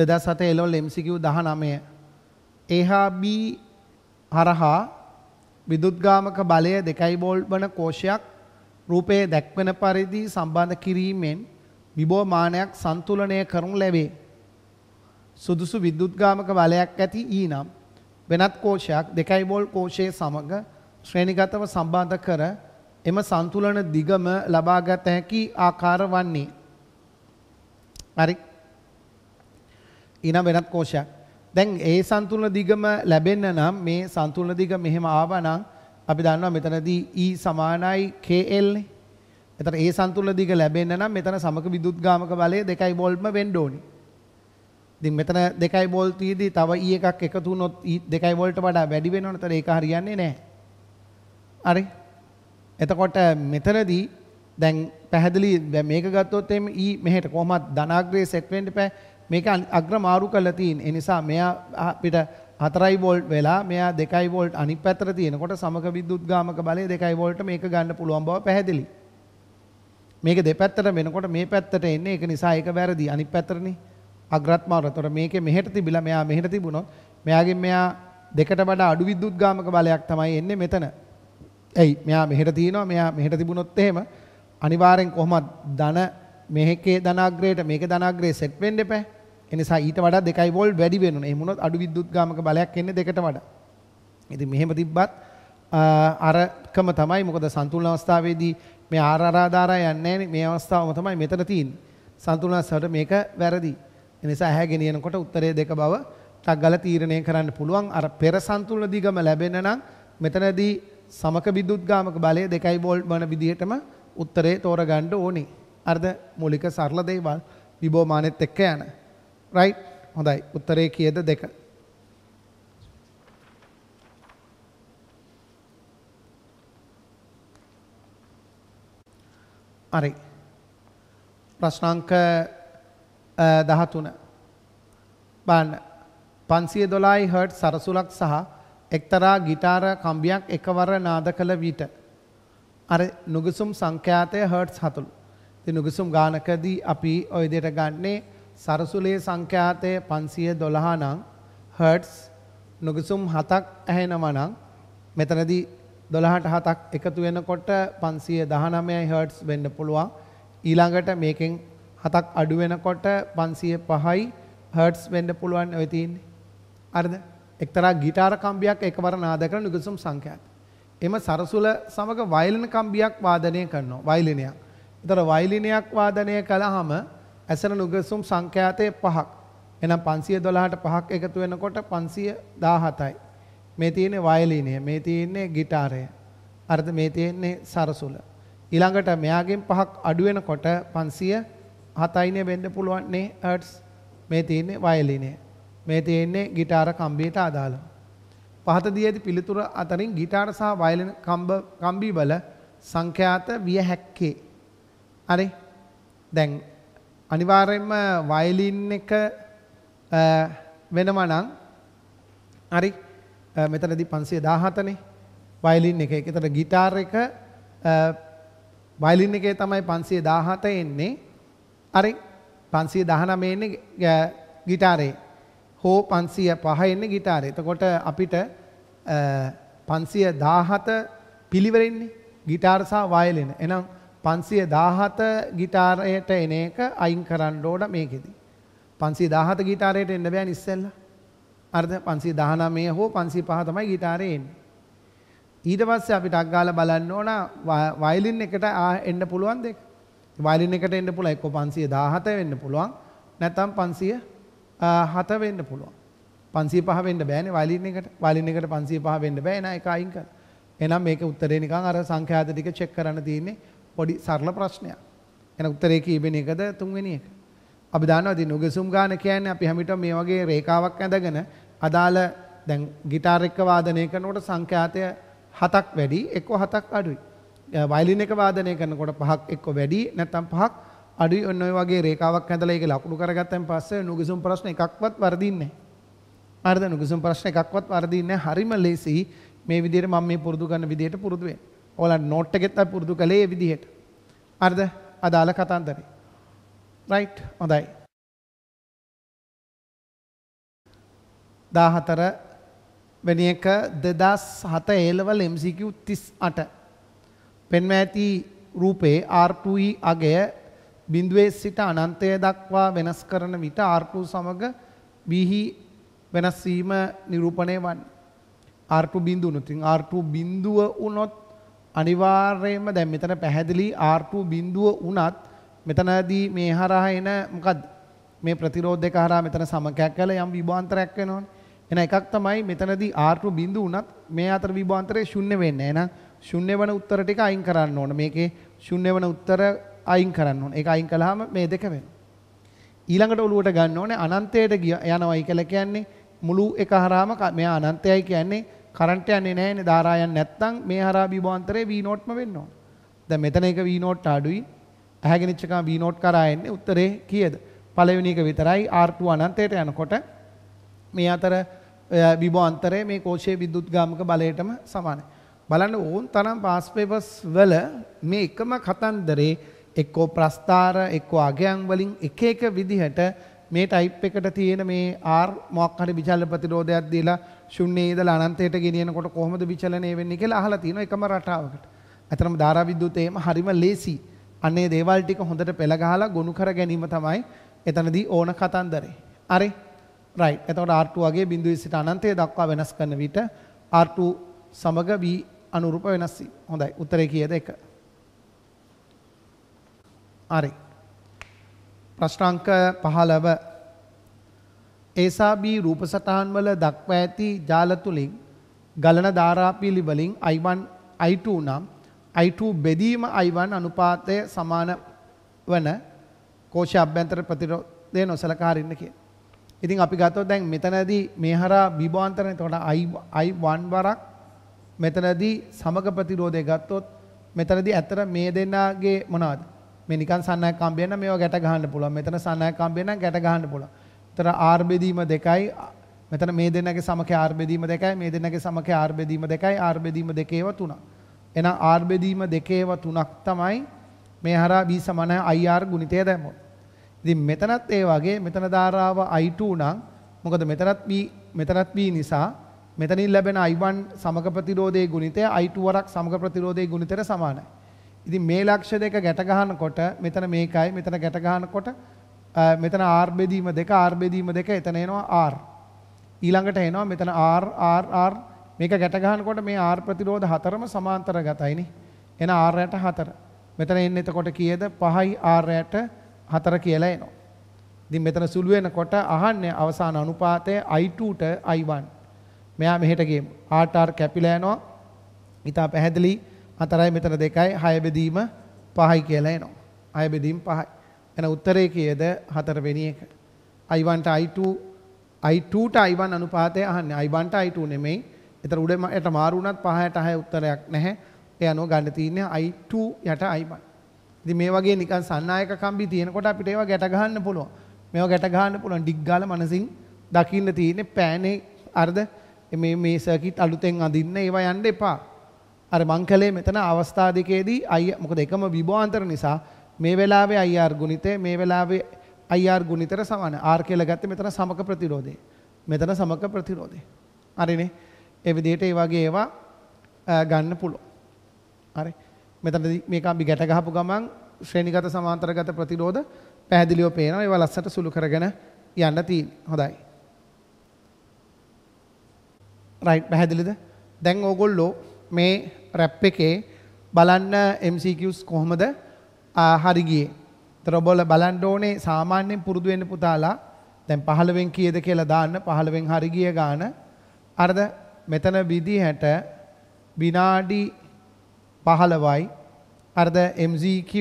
Speaker 1: 2007 එළවල් MCQ 19 ඒහා B හරහා විදුද්ගාමක බලය 2 වෝල්ට් වන කෝෂයක් රූපයේ දැක්වෙන පරිදි සම්බන්ධ කිරීමෙන් විභවමානයක් සන්තුලනය කරනු ලැබේ. සුදුසු විද්‍යුත්ගාමක බලයක් ඇති ඊනම් වෙනත් කෝෂයක් දෙකයි වෝල් කෝෂයේ සමග ශ්‍රේණිගතව සම්බන්ධ කර එම සන්තුලන දිගම ලබාගත හැකි ආකාර වන්නේ. හරි. ඊනම් වෙනත් කෝෂයක්. දැන් ඒ සන්තුලන දිගම ලැබෙන්න නම් මේ සන්තුලන දිග මෙහෙම ආවනම් අපි දන්නවා මෙතනදී E සමානයි KL නේ. එතට ඒ සන්තුල දිග ලැබෙන්න නම් මෙතන සමක විදුත් ගාමක බලය දෙකයි බොල්ම වෙන්ඩෝනි. දින් මෙතන දෙකයි බොල්තීදී තව ඒ එකක් එකතු නොත් දෙකයි බොල්ට වඩා වැඩි වෙනවන තර ඒක හරියන්නේ නෑ. අරි එතකොට මෙතනදී දැන් පැහැදිලි මේක ගත්තොත් එම ඊ මෙහෙට කොහොමත් ධනාග්‍රේ සෙට්වෙන්ට් පැ මේක අග්‍ර මාරු කරලා තියෙන. ඒ නිසා මෙයා අපිට 4 වෝල්ට් වෙලා මෙයා 2 වෝල්ට් අනිත් පැත්තට තියෙනකොට සමක විදුත් ගාමක බලය 2 වෝල්ට් මේක ගන්න පුළුවන් බව පැහැදිලියි. මේක දෙපැත්තට වෙනකොට මේ පැත්තට එන්නේ ඒක නිසා ඒක වැරදි. අනිත් පැත්තටනේ අග්‍රත්මාවර. ඒතකොට මේකේ මෙහෙට තිබිලා මෙයා මෙහෙට තිබුණොත් මෙයාගෙන් මෙයා දෙකට වඩා අඩු විද්‍යුත් ගාමක බලයක් තමයි එන්නේ මෙතන. ඇයි මෙයා මෙහෙට තියෙනවා මෙයා මෙහෙට තිබුණොත් එහෙම අනිවාර්යෙන් කොහොමද ධන මේකේ ධනාග්‍රේට මේකේ ධනාග්‍රේ සෙට් වෙන්න එපා. ඒ නිසා ඊට වඩා 2 වෝල්ට් වැඩි වෙන්න ඕනේ. එහෙම වුණොත් අඩු විද්‍යුත් ගාමක බලයක් එන්නේ දෙකට වඩා. ඉතින් මෙහෙම තිබ්බත් අරකම තමයි මොකද සන්තුලන අවස්ථාවේදී මේ ආරාරාධාරා යන්නේ නැහැ මේ අවස්ථාවම තමයි මෙතන තියෙන්නේ. සන්තුලනස්සවට මේක වැරදි. ඒ නිසා ඇහැ ගෙනියනකොට උත්තරේ දෙක බව ටග්ගල තීරණය කරන්න පුළුවන්. අර පෙර සන්තුලන දිගම ලැබෙන නම් මෙතනදී සමක විදුත්ගාමක බලය දෙකයි වෝල්ට් වන විදිහටම උත්තරේ තෝරගන්න ඕනේ. අර්ධ මූලික සරල දේවල් විභවමානෙත් එක්ක යන. රයිට් හොඳයි. උත්තරේ කීයද දෙක. හරි. ප්‍රශ්න අංක 13 බලන්න 512 හර්ට් සරසුලක් සහ එක්තරා ගිටාර කම්බියක් එකවර නාද කළ විට අර නුගසුම් සංඛ්‍යාතය හර්ට්ස් හතුළු. ඉතින් නුගසුම් ගානකදී අපි ওই විදිහට ගන්නේ සරසුලේ සංඛ්‍යාතය 512 නම් හර්ට්ස් නුගසුම් 7ක් ඇහෙනවා නම් මෙතනදී දොළහට හතක් එකතු වෙනකොට පන්සිය දහනමයයි හර්ටස් වෙන්න පුළුවන්. ඊළඟට මේකෙන් හතක් අඩු වෙනකොට පන්සිය පහයි හර්ටස් වෙන්න පුළුවන් ඔය තියන්නේ. අරද එක්තරා ගිටාර කම්බියක් එකවර නාද කරන නිකුසුම් සංඛ්‍යාත. එම සරසුල සමග වයලින කම්බියක් වාදනය කරනවා වයලිනයක්. ඒතර වයලිනයක් වාදනය කළාම ඇසන නුගසුම් සංඛ්‍යාතයේ පහක්. එහෙනම් 512ට පහක් එකතු වෙනකොට 517යි. මේ තියෙන්නේ වයලීනය, මේ තියෙන්නේ ගිටාරය. අරද මේ තියෙන්නේ සරසුල. ඊළඟට මෙයාගෙන් පහක් අඩු වෙනකොට 507යිනේ වෙන්න පුළුවන් නේ හර්ට්ස්. මේ තියෙන්නේ වයලීනය. මේ තියෙන්නේ ගිටාර කම්බියට අදාළව. පහත දී ඇති පිළිතුර අතරින් ගිටාර සහ වයලින කම්බ කම්බි වල සංඛ්‍යාත විය හැක්කේ. හරි. දැන් අනිවාර්යයෙන්ම වයලින් එක වෙනම නම් හරි මෙතනදී 517නේ වයලින් එකේ. ඒතර গিitar එක වයලින් එකේ තමයි 517 එන්නේ. හරි 519 එන්නේ গিitarේ. හෝ 505 එන්නේ গিitarේ. එතකොට අපිට 517 පිළිවෙලින්නේ গিitar සහ වයලින්. එහෙනම් 517 গিitarයට එන එක අයින් කරන්න ඕන මේකෙදි. 517 গিitarයට එන්න බෑනේ ඉස්සෙල්ලා. අර්ධ 519 හෝ 505 තමයි গিitarේ එන්නේ. ඊට පස්සේ අපි ටක් ගාලා බලන්න ඕන වයලින් එකට එන්න පුළුවන් දෙක. වයලින් එකට එන්න පුළුවන් එක්ක 517 වෙන්න පුළුවන් නැත්නම් 507 වෙන්න පුළුවන්. 505 වෙන්න බෑනේ වයලින් එකට. වයලින් එකට 505 වෙන්න බෑ නෑ ඒක අයින් කරලා. එහෙනම් මේක උත්තරේ නිකන් අර සංඛ්‍යාත ටික චෙක් කරන්න තියෙන්නේ පොඩි සරල ප්‍රශ්නයක්. එහෙනම් උත්තරේ කීවෙනි එකද තුන්වෙනි එක? අපි දන්නවා ඉතින් උගසුම් ගාන කියන්නේ අපි හැමිට මේ වගේ රේඛාවක් ඇඳගෙන අදාළ දැන් ගිටාර් එක වාදනය කරනකොට සංඛ්‍යාතය 7ක් වැඩි එක්ක 7ක් අඩුයි. වයලින් එක වාදනය කරනකොට පහක් එක්ක වැඩි නැත්නම් පහක් අඩුයි ඔන්න ඔය වගේ රේඛාවක් ඇඳලා ඒක ලකුණු කරගත්තන් පස්සේ නුගසුම් ප්‍රශ්න එකක්වත් වර්ධින්නේ නැහැ. හරිද නුගසුම් ප්‍රශ්න එකක්වත් වර්ධින්නේ හරිම ලේසි මේ විදිහට මම මේ පුරුදු කරන විදිහට පුරුදු වෙන්න. ඔයාලා නෝට් එකෙත් පුරුදු කළේ මේ විදිහට. හරිද? අදාළ කතන්දරේ. රයිට් හොඳයි. 14 වෙනි එක 2007 A-level MCQ 38 පෙන්ව ඇති රූපේ R2E අගය බිඳුවේ සිට අනන්තය දක්වා වෙනස් කරන විට R2 සමග බිහි වෙනස් වීම නිරූපණය වන්නේ. R2 බිඳුව උනොත් R2 බිඳුව උනොත් අනිවාර්යයෙන්ම දැන් මෙතන පැහැදිලි R2 බිඳුව උනත් මෙතනදී මේ හරහා එන මොකද්ද මේ ප්‍රතිරෝධක හරහා මෙතන සමකයක් කළ යම් විභාන්තරයක් වෙනවනේ එන එකක් තමයි මෙතනදී R2 බිඳු වුණත් මේ අතර විභාන්තරය ශුන්‍ය වෙන්නේ නැහැ. එහෙනම් ශුන්‍ය වෙන උත්තර ටික අයින් කරන්න ඕන. මේකේ ශුන්‍ය වෙන උත්තර අයින් කරන්න ඕන. ඒක අයින් කළාම මේ දෙක වෙනවා. ඊළඟට ඔලුවට ගන්න ඕනේ අනන්තයට යනවයි කියලා කියන්නේ මුළු එක හරහාම මෙයා අනන්තයයි කියන්නේ කරන්ට් යන්නේ නැහැනේ ධාරා යන්නේ නැත්නම් මේ හරහා විභාන්තරේ V නෝට්ම වෙන්න ඕන. දැන් මෙතන එක V නෝට් අඩුයි. ඇහැගෙන ඉච්චකම V නෝට් කරා එන්නේ උත්තරේ කීයද? පළවෙනි එක විතරයි R2 අනන්තයට යනකොට මේ අතර විභව අන්තරය මේ කෝෂයේ විද්‍යුත් ගාමක බලයටම සමානයි. බලන්න ඕන් තරම් පාස් පේපර්ස් වල මේ එකම කතන්දරේ එක්කෝ ප්‍රස්ථාර එක්කෝ අගයන් වලින් එක එක විදිහට මේ ටයිප් එකට තියෙන මේ R මොකක් හරි විචලන ප්‍රතිරෝධයක් දීලා ශුන්‍යයේ ඉඳලා අනන්තයට ගෙනියනකොට කොහොමද විචලනය වෙන්නේ කියලා අහලා තියෙනවා එකම රටාවකට. අතරම ධාරා විද්‍යුතේම හරිම ලේසි. අනේ දේවල් ටික හොඳට පෙළ ගහලා ගොනු කර ගැනීම තමයි එතනදී ඕන කතන්දරේ. හරි. right. එතකොට R2 වගේ බිඳුවේ සිට අනන්තය දක්වා වෙනස් කරන විට R2 සමග V අනුරූප වෙනස් වී. හොඳයි. උත්තරේ කීයද 1. හරි. ප්‍රශ්න අංක 15 A සහ B රූප සටහන් වල දක්වා ඇති ජාල තුලින් ගලන ධාරාපිලි වලින් I1 I2 නම් I2 බෙදීම I1 අනුපාතය සමාන වන කෝෂ අභ්‍යන්තර ප්‍රතිරෝධය නොසලකා හරින්න කියලා. ඉතින් අපි ගත්තොත් දැන් මෙතනදී මේ හරහා බිබෝන්තරන එතකොට I I1 වරක් මෙතනදී සමග ප්‍රතිරෝධය ගත්තොත් මෙතනදී ඇත්තට මේ දෙන්නාගේ මොනවද මේ නිකන් සන්නයක් කම්බිය නම් මේවා ගැට ගහන්න පුළුවන් මෙතන සන්නයක් කම්බිය නම් ගැට ගහන්න පුළුවන් එතන R බෙදීම දෙකයි මෙතන මේ දෙන්නගේ සමකේ R බෙදීම දෙකයි මේ දෙන්නගේ සමකේ R බෙදීම දෙකයි R බෙදීම දෙකේව තුනක්. එහෙනම් R බෙදීම දෙකේව තුනක් තමයි මේ හරහා B සමානයි IR ගුණිතය දැම්මොත්. ඉතින් මෙතනත් ඒ වගේ මෙතන ධාරාව I2 නම් මොකද මෙතනත් B මෙතනත් B නිසා මෙතනින් ලැබෙන I1 සමග ප්‍රතිරෝධයේ ගුණිතය I2 වරක් සමග ප්‍රතිරෝධයේ ගුණිතයට සමානයි. ඉතින් මේ ලක්ෂ දෙක ගැට ගන්නකොට මෙතන මේකයි මෙතන ගැට ගන්නකොට මෙතන R බෙදීම දෙක R බෙදීම දෙක එතන එනවා R. ඊළඟට එනවා මෙතන R R R මේක ගැට ගන්නකොට මේ R ප්‍රතිරෝධ හතරම සමාන්තරගතයිනේ. එන R යට හතර. මෙතන එන්නේ එතකොට කීයද 5යි R යට 4. හතර කියලා එනවා. ඉතින් මෙතන සුළු වෙනකොට අහන්නේ අවසාන අනුපාතය I2 ට I1. මෙයා මෙහෙට ගේමු. ආටාර් කැපිලා යනවා. ඊට පැහැදිලි හතරයි මෙතන දෙකයි හය බෙදීම පහයි කියලා එනවා. හය බෙදීම පහයි. එන උත්තරේ කීයද හතරවෙනි එක. I1 ට I2 I2 ට I1 අනුපාතය අහන්නේ. I1 ට I2 නෙමෙයි. ඒතර උඩට මාරු වුණත් 5ට 6 උත්තරයක් නැහැ. ඒ අනුව ගන්න තියෙන්නේ I2 යට I1. ඉතින් මේ වගේ නිකන් සන්නායක කම්බි තියෙනකොට අපිට ඒවා ගැට ගහන්න පුළුවන්. මේවා ගැට ගහන්න පුළුවන් ඩිග් ගාලා මනසින් දකින්න තියෙන්නේ පෑනේ අරද මේ මේ සර්කිට් අලුතෙන් අඳින්න ඒවා යන්න එපා. අර මං කලේ මෙතන අවස්ථා දෙකේදී අයියා මොකද එකම විභවාන්තර නිසා මේ වෙලාවේ IR ගුණිතය මේ වෙලාවේ IR ගුණිතර සමාන R කියලා ගත්තේ මෙතන සමක ප්‍රතිරෝධය. මෙතන සමක ප්‍රතිරෝධය. හරිනේ. ඒ විදිහට ඒ වගේ ඒවා ගන්න පුළුවන්. හරි. මෙතනදී මේක අපි ගැට ගහපු ගමන් ශ්‍රේණිගත සමාන්තරගත ප්‍රතිරෝධ පැහැදිලිව පේනවා. ඒවා ලස්සට සුළු කරගෙන යන්න තියෙන. හොඳයි. රයිට් පැහැදිලිද? දැන් ඕගොල්ලෝ මේ රැප් එකේ බලන්න MCQs කොහොමද හරි ගියේ. ඒතර ඔබලා බලන්න ඕනේ සාමාන්‍යයෙන් පුරුදු වෙන්න පුතාලා දැන් 15න් කීයද කියලා දාන්න 15න් හරි ගිය ගාන අරද මෙතන විදිහට විනාඩි පහළවයි අර්ද MZQ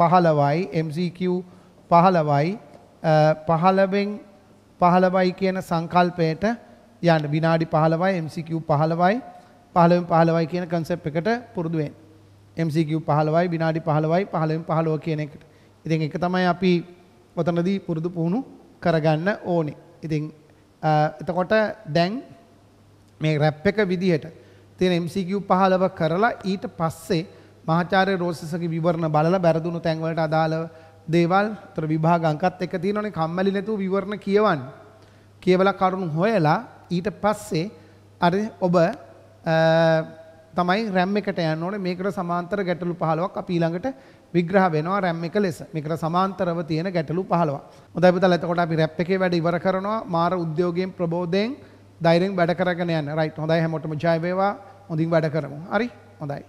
Speaker 1: පහළවයි MZQ පහළවයි පහළබෙන් පහළවයි කියන සංකල්පයට යන්න විනාඩි පහළවයි MCQ පහළවයි පහළවෙන් පහළවයි කියන කන්සෙප් එකට පුරුදු වෙන්න. MCQ පහළවයි විනාඩි පහළවයි පහළවෙන් පහළව කියන එකට. ඉතින් ඒක තමයි අපි ඔතනදී පුරුදු පුහුණු කරගන්න ඕනේ. ඉතින් එතකොට දැන් මේ රැප් එක විදිහට තියෙන MCQ 15ක් කරලා ඊට පස්සේ මහාචාර්ය රෝසසගේ විවරණ බලලා බැරදුණු තැන් වලට අදාළව දේවල් අතර විභාග අංකත් එක තියෙනවනේ කම්මැලි නැතුව විවරණ කියවන්න. කියවලා කරුණු හොයලා ඊට පස්සේ අර ඔබ තමයි RAM එකට යන්න ඕනේ මේකට සමාන්තර ගැටලු 15ක් අපි ඊළඟට විග්‍රහ වෙනවා RAM එක ලෙස. මේකට සමාන්තරව තියෙන ගැටලු 15ක්. හොඳයි පුතාලා එතකොට අපි RAM එකේ වැඩ ඉවර කරනවා මාර උද්‍යෝගයෙන් ප්‍රබෝධයෙන් ධෛර්යෙන් වැඩ කරගෙන යන්න. රයිට්. හොඳයි හැමෝටම ජය වේවා. හොඳින් වැඩ කරමු. හරි? හොඳයි.